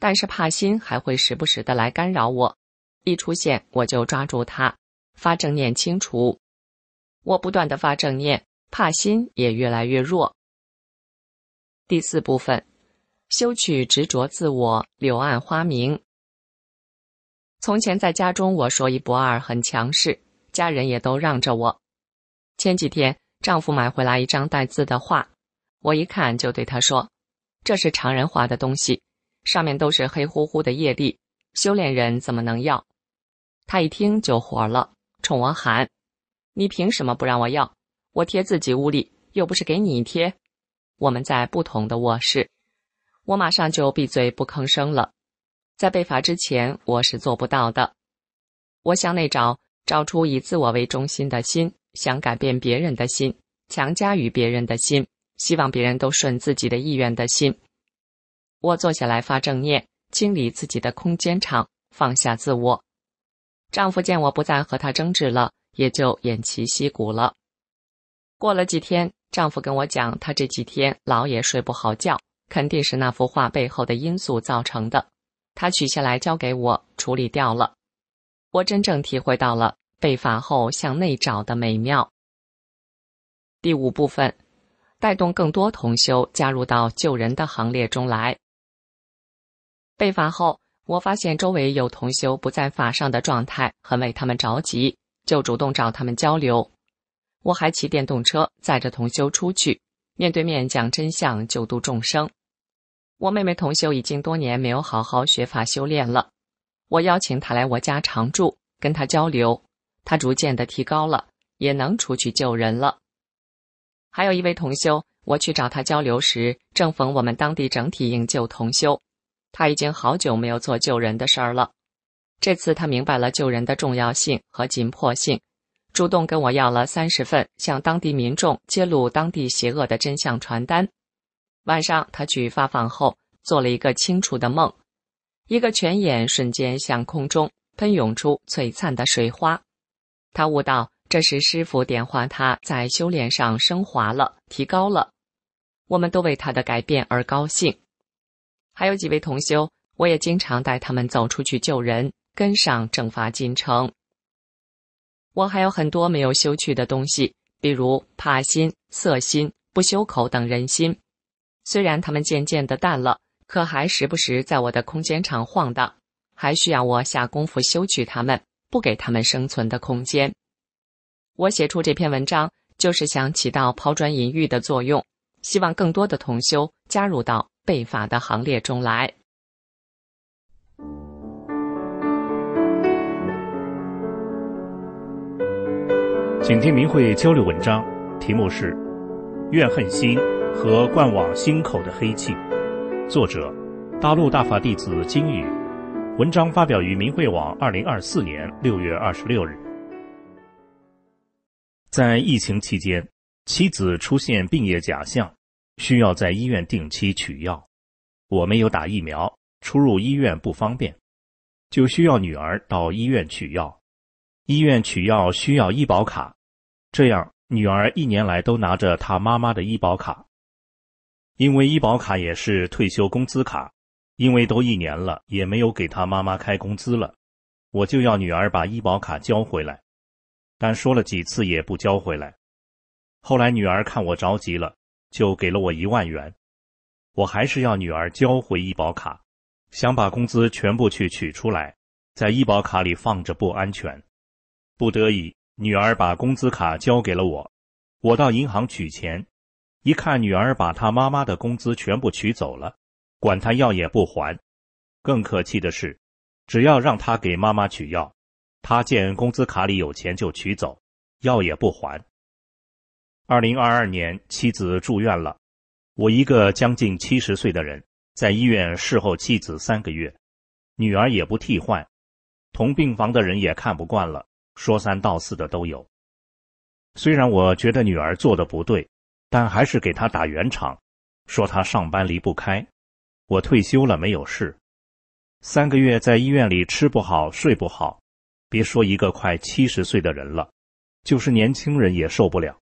但是帕心还会时不时的来干扰我，一出现我就抓住他发正念清除，我不断的发正念，帕心也越来越弱。第四部分，修取执着自我，柳暗花明。从前在家中，我说一不二，很强势，家人也都让着我。前几天丈夫买回来一张带字的画，我一看就对他说：“这是常人画的东西，上面都是黑乎乎的业力，修炼人怎么能要？”他一听就火了，冲我喊：“你凭什么不让我要？我贴自己屋里，又不是给你贴。我们在不同的卧室。”我马上就闭嘴不吭声了。在被罚之前，我是做不到的。我向内找，找出以自我为中心的心，想改变别人的心，强加于别人的心，希望别人都顺自己的意愿的心。我坐下来发正念，清理自己的空间场，放下自我。丈夫见我不再和他争执了，也就偃旗息鼓了。过了几天，丈夫跟我讲，他这几天老也睡不好觉，肯定是那幅画背后的因素造成的。他取下来交给我处理掉了，我真正体会到了被罚后向内找的美妙。第五部分，带动更多同修加入到救人的行列中来。被罚后，我发现周围有同修不在法上的状态，很为他们着急，就主动找他们交流。我还骑电动车载着同修出去，面对面讲真相，救度众生。我妹妹同修已经多年没有好好学法修炼了，我邀请她来我家常住，跟她交流，她逐渐的提高了，也能出去救人了。还有一位同修，我去找他交流时，正逢我们当地整体营救同修，他已经好久没有做救人的事儿了，这次他明白了救人的重要性和紧迫性，主动跟我要了三十份向当地民众揭露当地邪恶的真相传单。晚上，他去发放后做了一个清楚的梦，一个泉眼瞬间向空中喷涌出璀璨的水花。他悟道，这时师傅点化他，在修炼上升华了，提高了。我们都为他的改变而高兴。还有几位同修，我也经常带他们走出去救人，跟上正法进程。我还有很多没有修去的东西，比如怕心、色心、不修口等人心。虽然他们渐渐的淡了，可还时不时在我的空间场晃荡，还需要我下功夫修取他们，不给他们生存的空间。我写出这篇文章，就是想起到抛砖引玉的作用，希望更多的同修加入到背法的行列中来。请听明慧交流文章，题目是《怨恨心》。和灌往心口的黑气。作者：大陆大法弟子金宇。文章发表于明慧网，二零二四年六月二十六日。在疫情期间，妻子出现病液假象，需要在医院定期取药。我没有打疫苗，出入医院不方便，就需要女儿到医院取药。医院取药需要医保卡，这样女儿一年来都拿着她妈妈的医保卡。因为医保卡也是退休工资卡，因为都一年了也没有给他妈妈开工资了，我就要女儿把医保卡交回来，但说了几次也不交回来。后来女儿看我着急了，就给了我一万元，我还是要女儿交回医保卡，想把工资全部去取出来，在医保卡里放着不安全。不得已，女儿把工资卡交给了我，我到银行取钱。一看女儿把他妈妈的工资全部取走了，管他要也不还。更可气的是，只要让他给妈妈取药，他见工资卡里有钱就取走，要也不还。二零二二年，妻子住院了，我一个将近七十岁的人，在医院侍候妻子三个月，女儿也不替换，同病房的人也看不惯了，说三道四的都有。虽然我觉得女儿做的不对。但还是给他打圆场，说他上班离不开，我退休了没有事。三个月在医院里吃不好睡不好，别说一个快七十岁的人了，就是年轻人也受不了。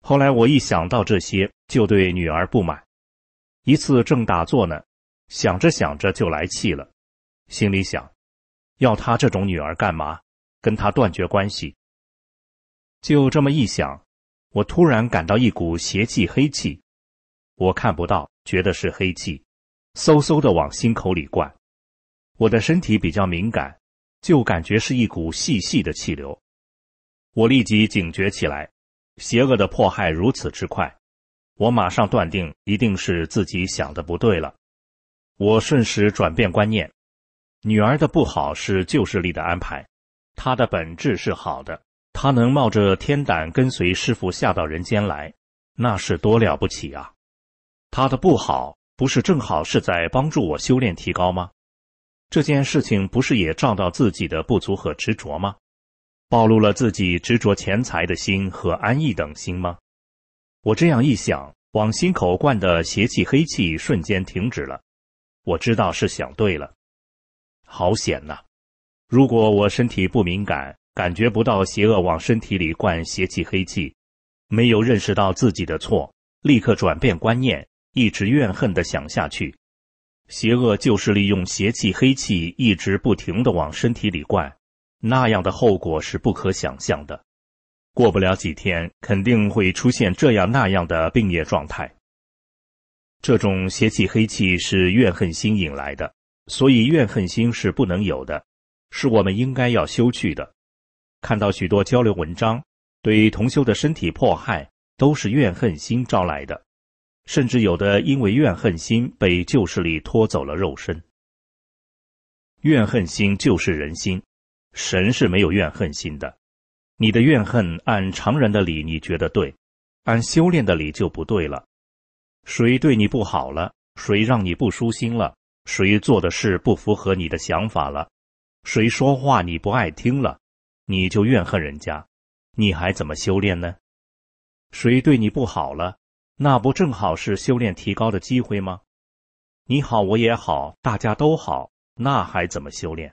后来我一想到这些，就对女儿不满。一次正打坐呢，想着想着就来气了，心里想：要他这种女儿干嘛？跟他断绝关系。就这么一想。我突然感到一股邪气、黑气，我看不到，觉得是黑气，嗖嗖的往心口里灌。我的身体比较敏感，就感觉是一股细细的气流。我立即警觉起来，邪恶的迫害如此之快，我马上断定一定是自己想的不对了。我瞬时转变观念，女儿的不好是旧势力的安排，她的本质是好的。他能冒着天胆跟随师傅下到人间来，那是多了不起啊！他的不好，不是正好是在帮助我修炼提高吗？这件事情不是也照到自己的不足和执着吗？暴露了自己执着钱财的心和安逸等心吗？我这样一想，往心口灌的邪气黑气瞬间停止了。我知道是想对了，好险呐！如果我身体不敏感。感觉不到邪恶往身体里灌邪气黑气，没有认识到自己的错，立刻转变观念，一直怨恨的想下去。邪恶就是利用邪气黑气一直不停的往身体里灌，那样的后果是不可想象的。过不了几天，肯定会出现这样那样的病业状态。这种邪气黑气是怨恨心引来的，所以怨恨心是不能有的，是我们应该要修去的。看到许多交流文章，对同修的身体迫害都是怨恨心招来的，甚至有的因为怨恨心被旧势力拖走了肉身。怨恨心就是人心，神是没有怨恨心的。你的怨恨按常人的理你觉得对，按修炼的理就不对了。谁对你不好了？谁让你不舒心了？谁做的事不符合你的想法了？谁说话你不爱听了？你就怨恨人家，你还怎么修炼呢？谁对你不好了，那不正好是修炼提高的机会吗？你好，我也好，大家都好，那还怎么修炼？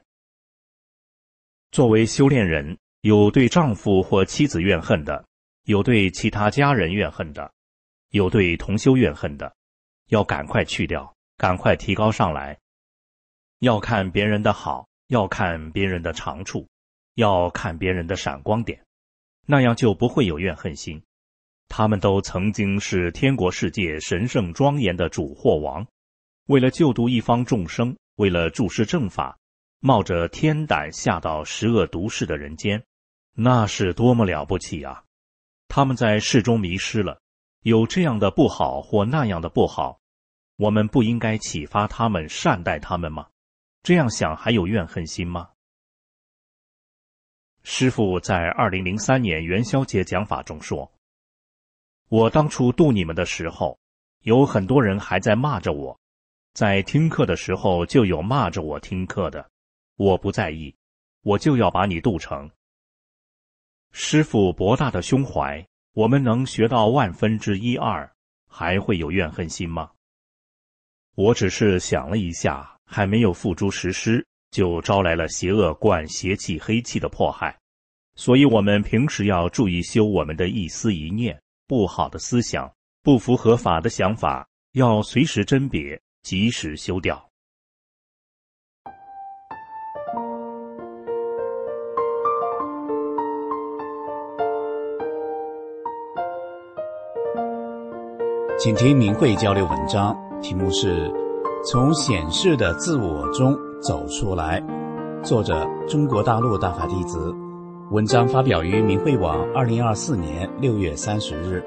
作为修炼人，有对丈夫或妻子怨恨的，有对其他家人怨恨的，有对同修怨恨的，要赶快去掉，赶快提高上来。要看别人的好，要看别人的长处。要看别人的闪光点，那样就不会有怨恨心。他们都曾经是天国世界神圣庄严的主或王，为了救度一方众生，为了注视正法，冒着天胆下到十恶毒世的人间，那是多么了不起啊！他们在世中迷失了，有这样的不好或那样的不好，我们不应该启发他们善待他们吗？这样想还有怨恨心吗？师父在二零零三年元宵节讲法中说：“我当初度你们的时候，有很多人还在骂着我，在听课的时候就有骂着我听课的，我不在意，我就要把你度成。”师父博大的胸怀，我们能学到万分之一二，还会有怨恨心吗？我只是想了一下，还没有付诸实施。就招来了邪恶、惯邪气、黑气的迫害，所以，我们平时要注意修我们的一思一念，不好的思想、不符合法的想法，要随时甄别，及时修掉。请听明慧交流文章，题目是《从显示的自我中》。走出来，作者中国大陆大法弟子，文章发表于明慧网，二零二四年六月三十日。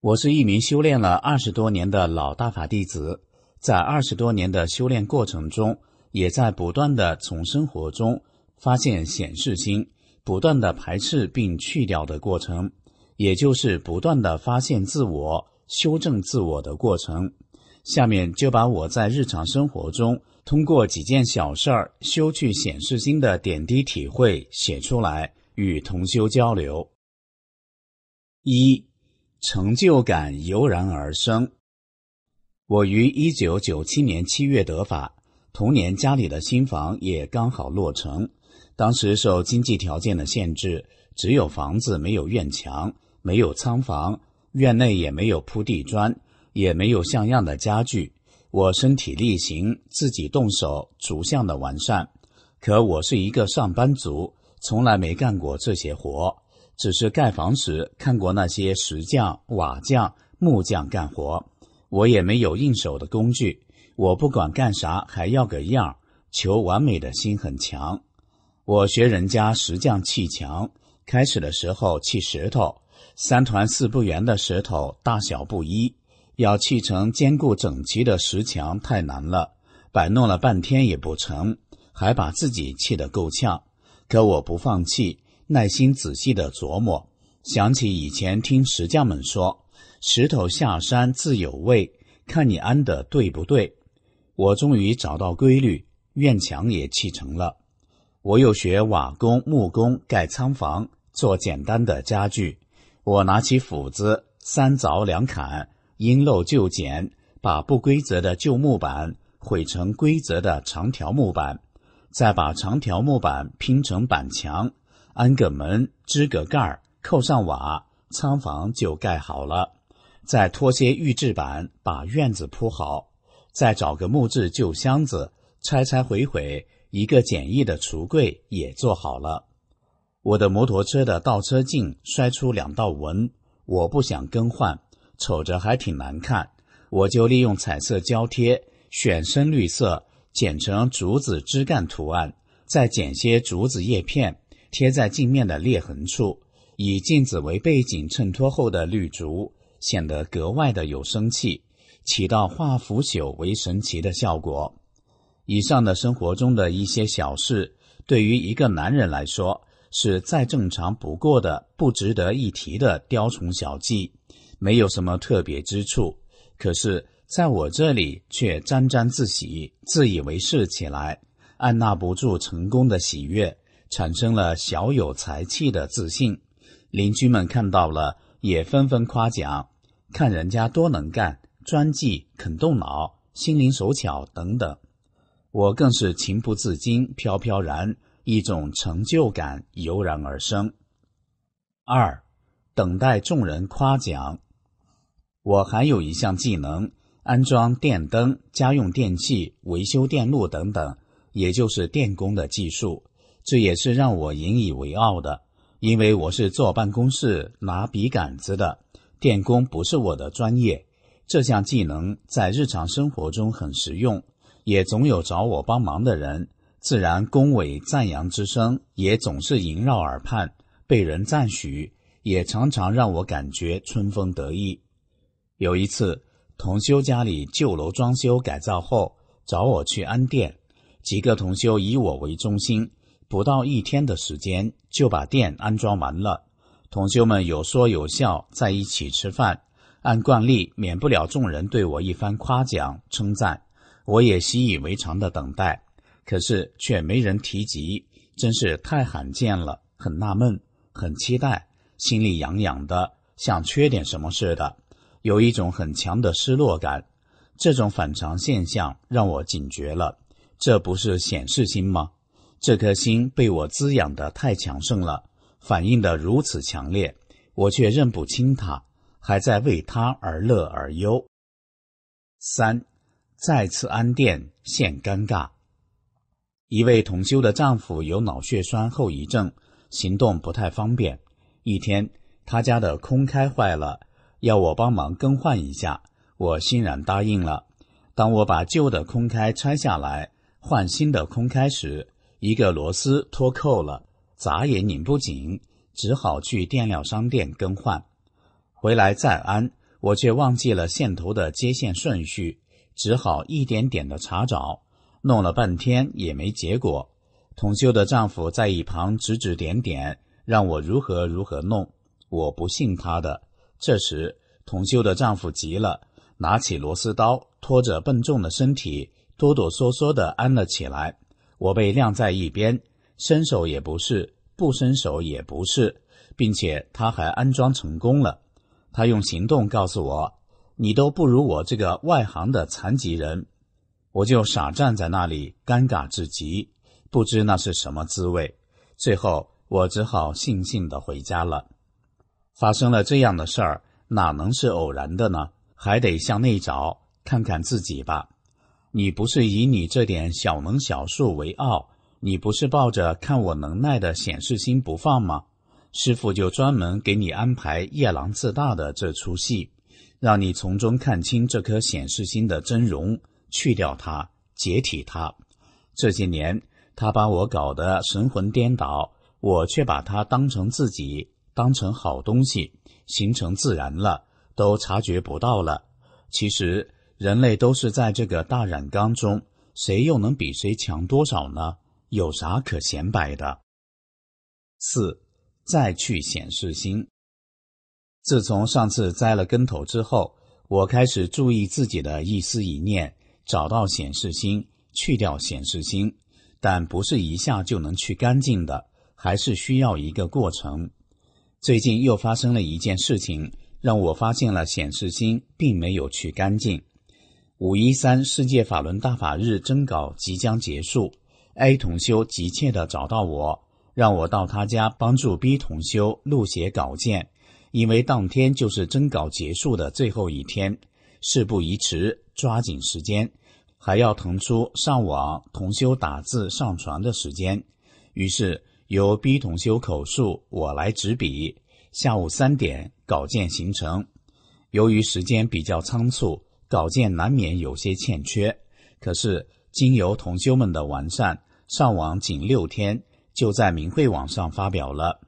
我是一名修炼了二十多年的老大法弟子，在二十多年的修炼过程中，也在不断的从生活中发现显示心，不断的排斥并去掉的过程，也就是不断的发现自我、修正自我的过程。下面就把我在日常生活中通过几件小事儿修去显示心的点滴体会写出来，与同修交流。一，成就感油然而生。我于一九九七年七月得法，同年家里的新房也刚好落成。当时受经济条件的限制，只有房子没有院墙，没有仓房，院内也没有铺地砖。也没有像样的家具，我身体力行，自己动手逐项的完善。可我是一个上班族，从来没干过这些活，只是盖房时看过那些石匠、瓦匠、木匠干活。我也没有应手的工具，我不管干啥还要个样求完美的心很强。我学人家石匠砌墙，开始的时候砌石头，三团四不圆的石头，大小不一。要砌成坚固整齐的石墙太难了，摆弄了半天也不成，还把自己气得够呛。可我不放弃，耐心仔细地琢磨，想起以前听石匠们说：“石头下山自有位，看你安的对不对。”我终于找到规律，院墙也砌成了。我又学瓦工、木工，盖仓房，做简单的家具。我拿起斧子，三凿两砍。因陋就简，把不规则的旧木板毁成规则的长条木板，再把长条木板拼成板墙，安个门，支个盖儿，扣上瓦，仓房就盖好了。再拖些预制板，把院子铺好，再找个木质旧箱子，拆拆毁毁，一个简易的橱柜也做好了。我的摩托车的倒车镜摔出两道纹，我不想更换。瞅着还挺难看，我就利用彩色胶贴，选深绿色，剪成竹子枝干图案，再剪些竹子叶片，贴在镜面的裂痕处。以镜子为背景衬托后的绿竹，显得格外的有生气，起到化腐朽为神奇的效果。以上的生活中的一些小事，对于一个男人来说是再正常不过的，不值得一提的雕虫小技。没有什么特别之处，可是在我这里却沾沾自喜、自以为是起来，按捺不住成功的喜悦，产生了小有才气的自信。邻居们看到了，也纷纷夸奖，看人家多能干、专技、肯动脑、心灵手巧等等。我更是情不自禁，飘飘然，一种成就感油然而生。二，等待众人夸奖。我还有一项技能：安装电灯、家用电器、维修电路等等，也就是电工的技术。这也是让我引以为傲的，因为我是坐办公室拿笔杆子的，电工不是我的专业。这项技能在日常生活中很实用，也总有找我帮忙的人，自然恭维赞扬之声也总是萦绕耳畔，被人赞许，也常常让我感觉春风得意。有一次，同修家里旧楼装修改造后，找我去安电。几个同修以我为中心，不到一天的时间就把电安装完了。同修们有说有笑，在一起吃饭。按惯例，免不了众人对我一番夸奖称赞。我也习以为常的等待，可是却没人提及，真是太罕见了。很纳闷，很期待，心里痒痒的，像缺点什么似的。有一种很强的失落感，这种反常现象让我警觉了。这不是显示心吗？这颗心被我滋养的太强盛了，反应的如此强烈，我却认不清它，还在为它而乐而忧。三，再次安电现尴尬。一位同修的丈夫有脑血栓后遗症，行动不太方便。一天，他家的空开坏了。要我帮忙更换一下，我欣然答应了。当我把旧的空开拆下来，换新的空开时，一个螺丝脱扣了，咋也拧不紧，只好去电料商店更换。回来再安，我却忘记了线头的接线顺序，只好一点点的查找，弄了半天也没结果。同修的丈夫在一旁指指点点，让我如何如何弄，我不信他的。这时，同修的丈夫急了，拿起螺丝刀，拖着笨重的身体，哆哆嗦嗦的安了起来。我被晾在一边，伸手也不是，不伸手也不是，并且他还安装成功了。他用行动告诉我：“你都不如我这个外行的残疾人。”我就傻站在那里，尴尬至极，不知那是什么滋味。最后，我只好悻悻的回家了。发生了这样的事儿，哪能是偶然的呢？还得向内找，看看自己吧。你不是以你这点小能小术为傲？你不是抱着看我能耐的显示心不放吗？师傅就专门给你安排夜郎自大的这出戏，让你从中看清这颗显示心的真容，去掉它，解体它。这些年，他把我搞得神魂颠倒，我却把他当成自己。当成好东西，形成自然了，都察觉不到了。其实人类都是在这个大染缸中，谁又能比谁强多少呢？有啥可显摆的？四，再去显示心。自从上次栽了跟头之后，我开始注意自己的一思一念，找到显示心，去掉显示心，但不是一下就能去干净的，还是需要一个过程。最近又发生了一件事情，让我发现了显示心并没有去干净。五一三世界法轮大法日征稿即将结束，A 同修急切的找到我，让我到他家帮助 B 同修录写稿件，因为当天就是征稿结束的最后一天，事不宜迟，抓紧时间，还要腾出上网同修打字上传的时间，于是。由 B 同修口述，我来执笔。下午三点，稿件形成。由于时间比较仓促，稿件难免有些欠缺。可是经由同修们的完善，上网仅六天，就在明慧网上发表了。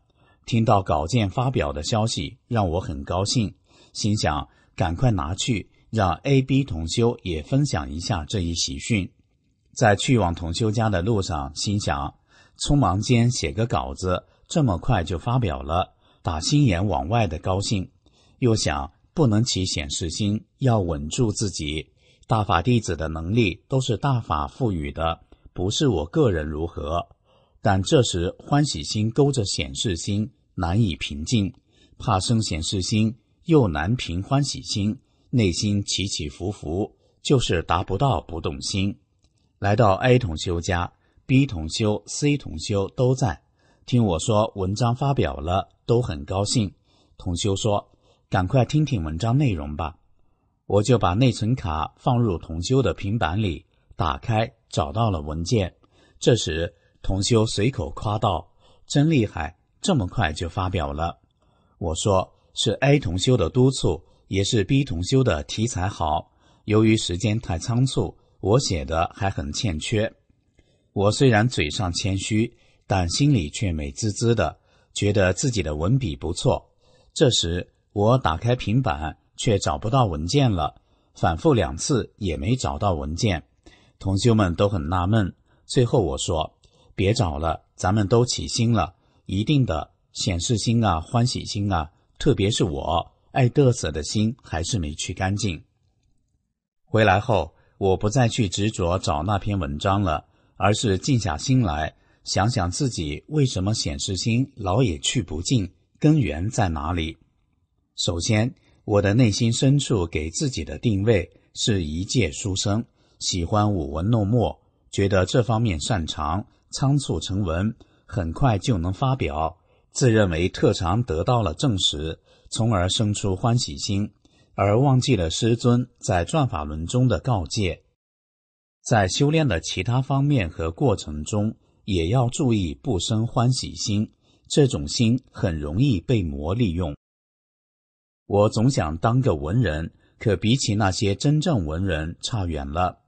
听到稿件发表的消息，让我很高兴，心想赶快拿去，让 A、B 同修也分享一下这一喜讯。在去往同修家的路上，心想。匆忙间写个稿子，这么快就发表了，打心眼往外的高兴，又想不能起显示心，要稳住自己。大法弟子的能力都是大法赋予的，不是我个人如何。但这时欢喜心勾着显示心，难以平静，怕生显示心又难平欢喜心，内心起起伏伏，就是达不到不动心。来到哀同修家。B 同修、C 同修都在听我说，文章发表了，都很高兴。同修说：“赶快听听文章内容吧。”我就把内存卡放入同修的平板里，打开找到了文件。这时，同修随口夸道：“真厉害，这么快就发表了。”我说：“是 A 同修的督促，也是 B 同修的题材好。由于时间太仓促，我写的还很欠缺。”我虽然嘴上谦虚，但心里却美滋滋的，觉得自己的文笔不错。这时，我打开平板，却找不到文件了，反复两次也没找到文件。同学们都很纳闷。最后我说：“别找了，咱们都起心了，一定的显示心啊，欢喜心啊，特别是我爱嘚瑟的心还是没去干净。”回来后，我不再去执着找那篇文章了。而是静下心来想想自己为什么显示心老也去不尽，根源在哪里？首先，我的内心深处给自己的定位是一介书生，喜欢舞文弄墨，觉得这方面擅长，仓促成文，很快就能发表，自认为特长得到了证实，从而生出欢喜心，而忘记了师尊在转法轮中的告诫。在修炼的其他方面和过程中，也要注意不生欢喜心。这种心很容易被魔利用。我总想当个文人，可比起那些真正文人差远了。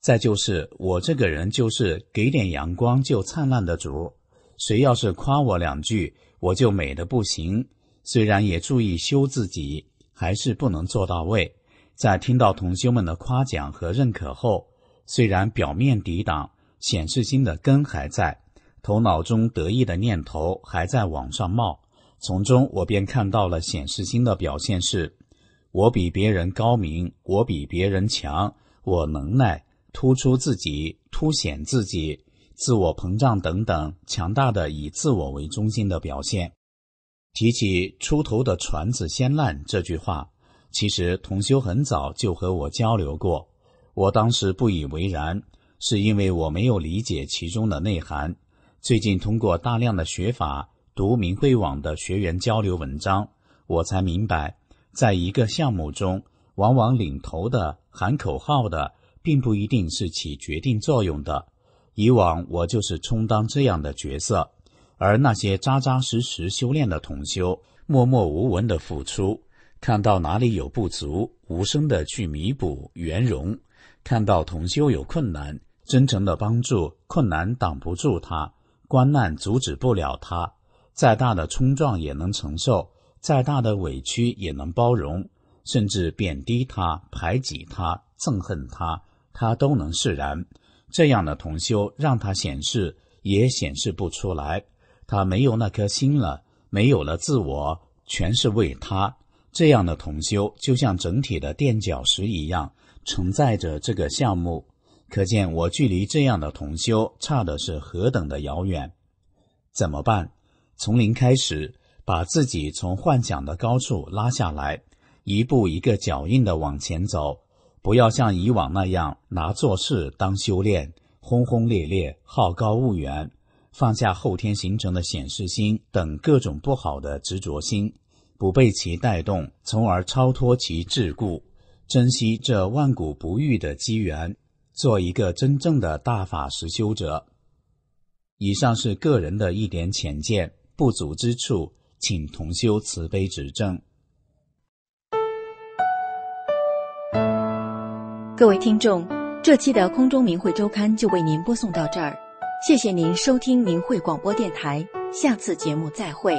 再就是我这个人就是给点阳光就灿烂的主，谁要是夸我两句，我就美的不行。虽然也注意修自己，还是不能做到位。在听到同修们的夸奖和认可后，虽然表面抵挡，显示心的根还在，头脑中得意的念头还在往上冒。从中，我便看到了显示心的表现：是我比别人高明，我比别人强，我能耐，突出自己，凸显自己，自我膨胀等等，强大的以自我为中心的表现。提起“出头的船子先烂”这句话，其实同修很早就和我交流过。我当时不以为然，是因为我没有理解其中的内涵。最近通过大量的学法、读明慧网的学员交流文章，我才明白，在一个项目中，往往领头的、喊口号的，并不一定是起决定作用的。以往我就是充当这样的角色，而那些扎扎实实修炼的同修，默默无闻的付出，看到哪里有不足，无声的去弥补、圆融。看到同修有困难，真诚的帮助，困难挡不住他，关难阻止不了他，再大的冲撞也能承受，再大的委屈也能包容，甚至贬低他、排挤他、憎恨他，他都能释然。这样的同修让他显示，也显示不出来，他没有那颗心了，没有了自我，全是为他。这样的同修就像整体的垫脚石一样。承载着这个项目，可见我距离这样的同修差的是何等的遥远。怎么办？从零开始，把自己从幻想的高处拉下来，一步一个脚印的往前走。不要像以往那样拿做事当修炼，轰轰烈烈，好高骛远，放下后天形成的显示心等各种不好的执着心，不被其带动，从而超脱其桎梏。珍惜这万古不遇的机缘，做一个真正的大法实修者。以上是个人的一点浅见，不足之处，请同修慈悲指正。各位听众，这期的空中明慧周刊就为您播送到这儿，谢谢您收听明慧广播电台，下次节目再会。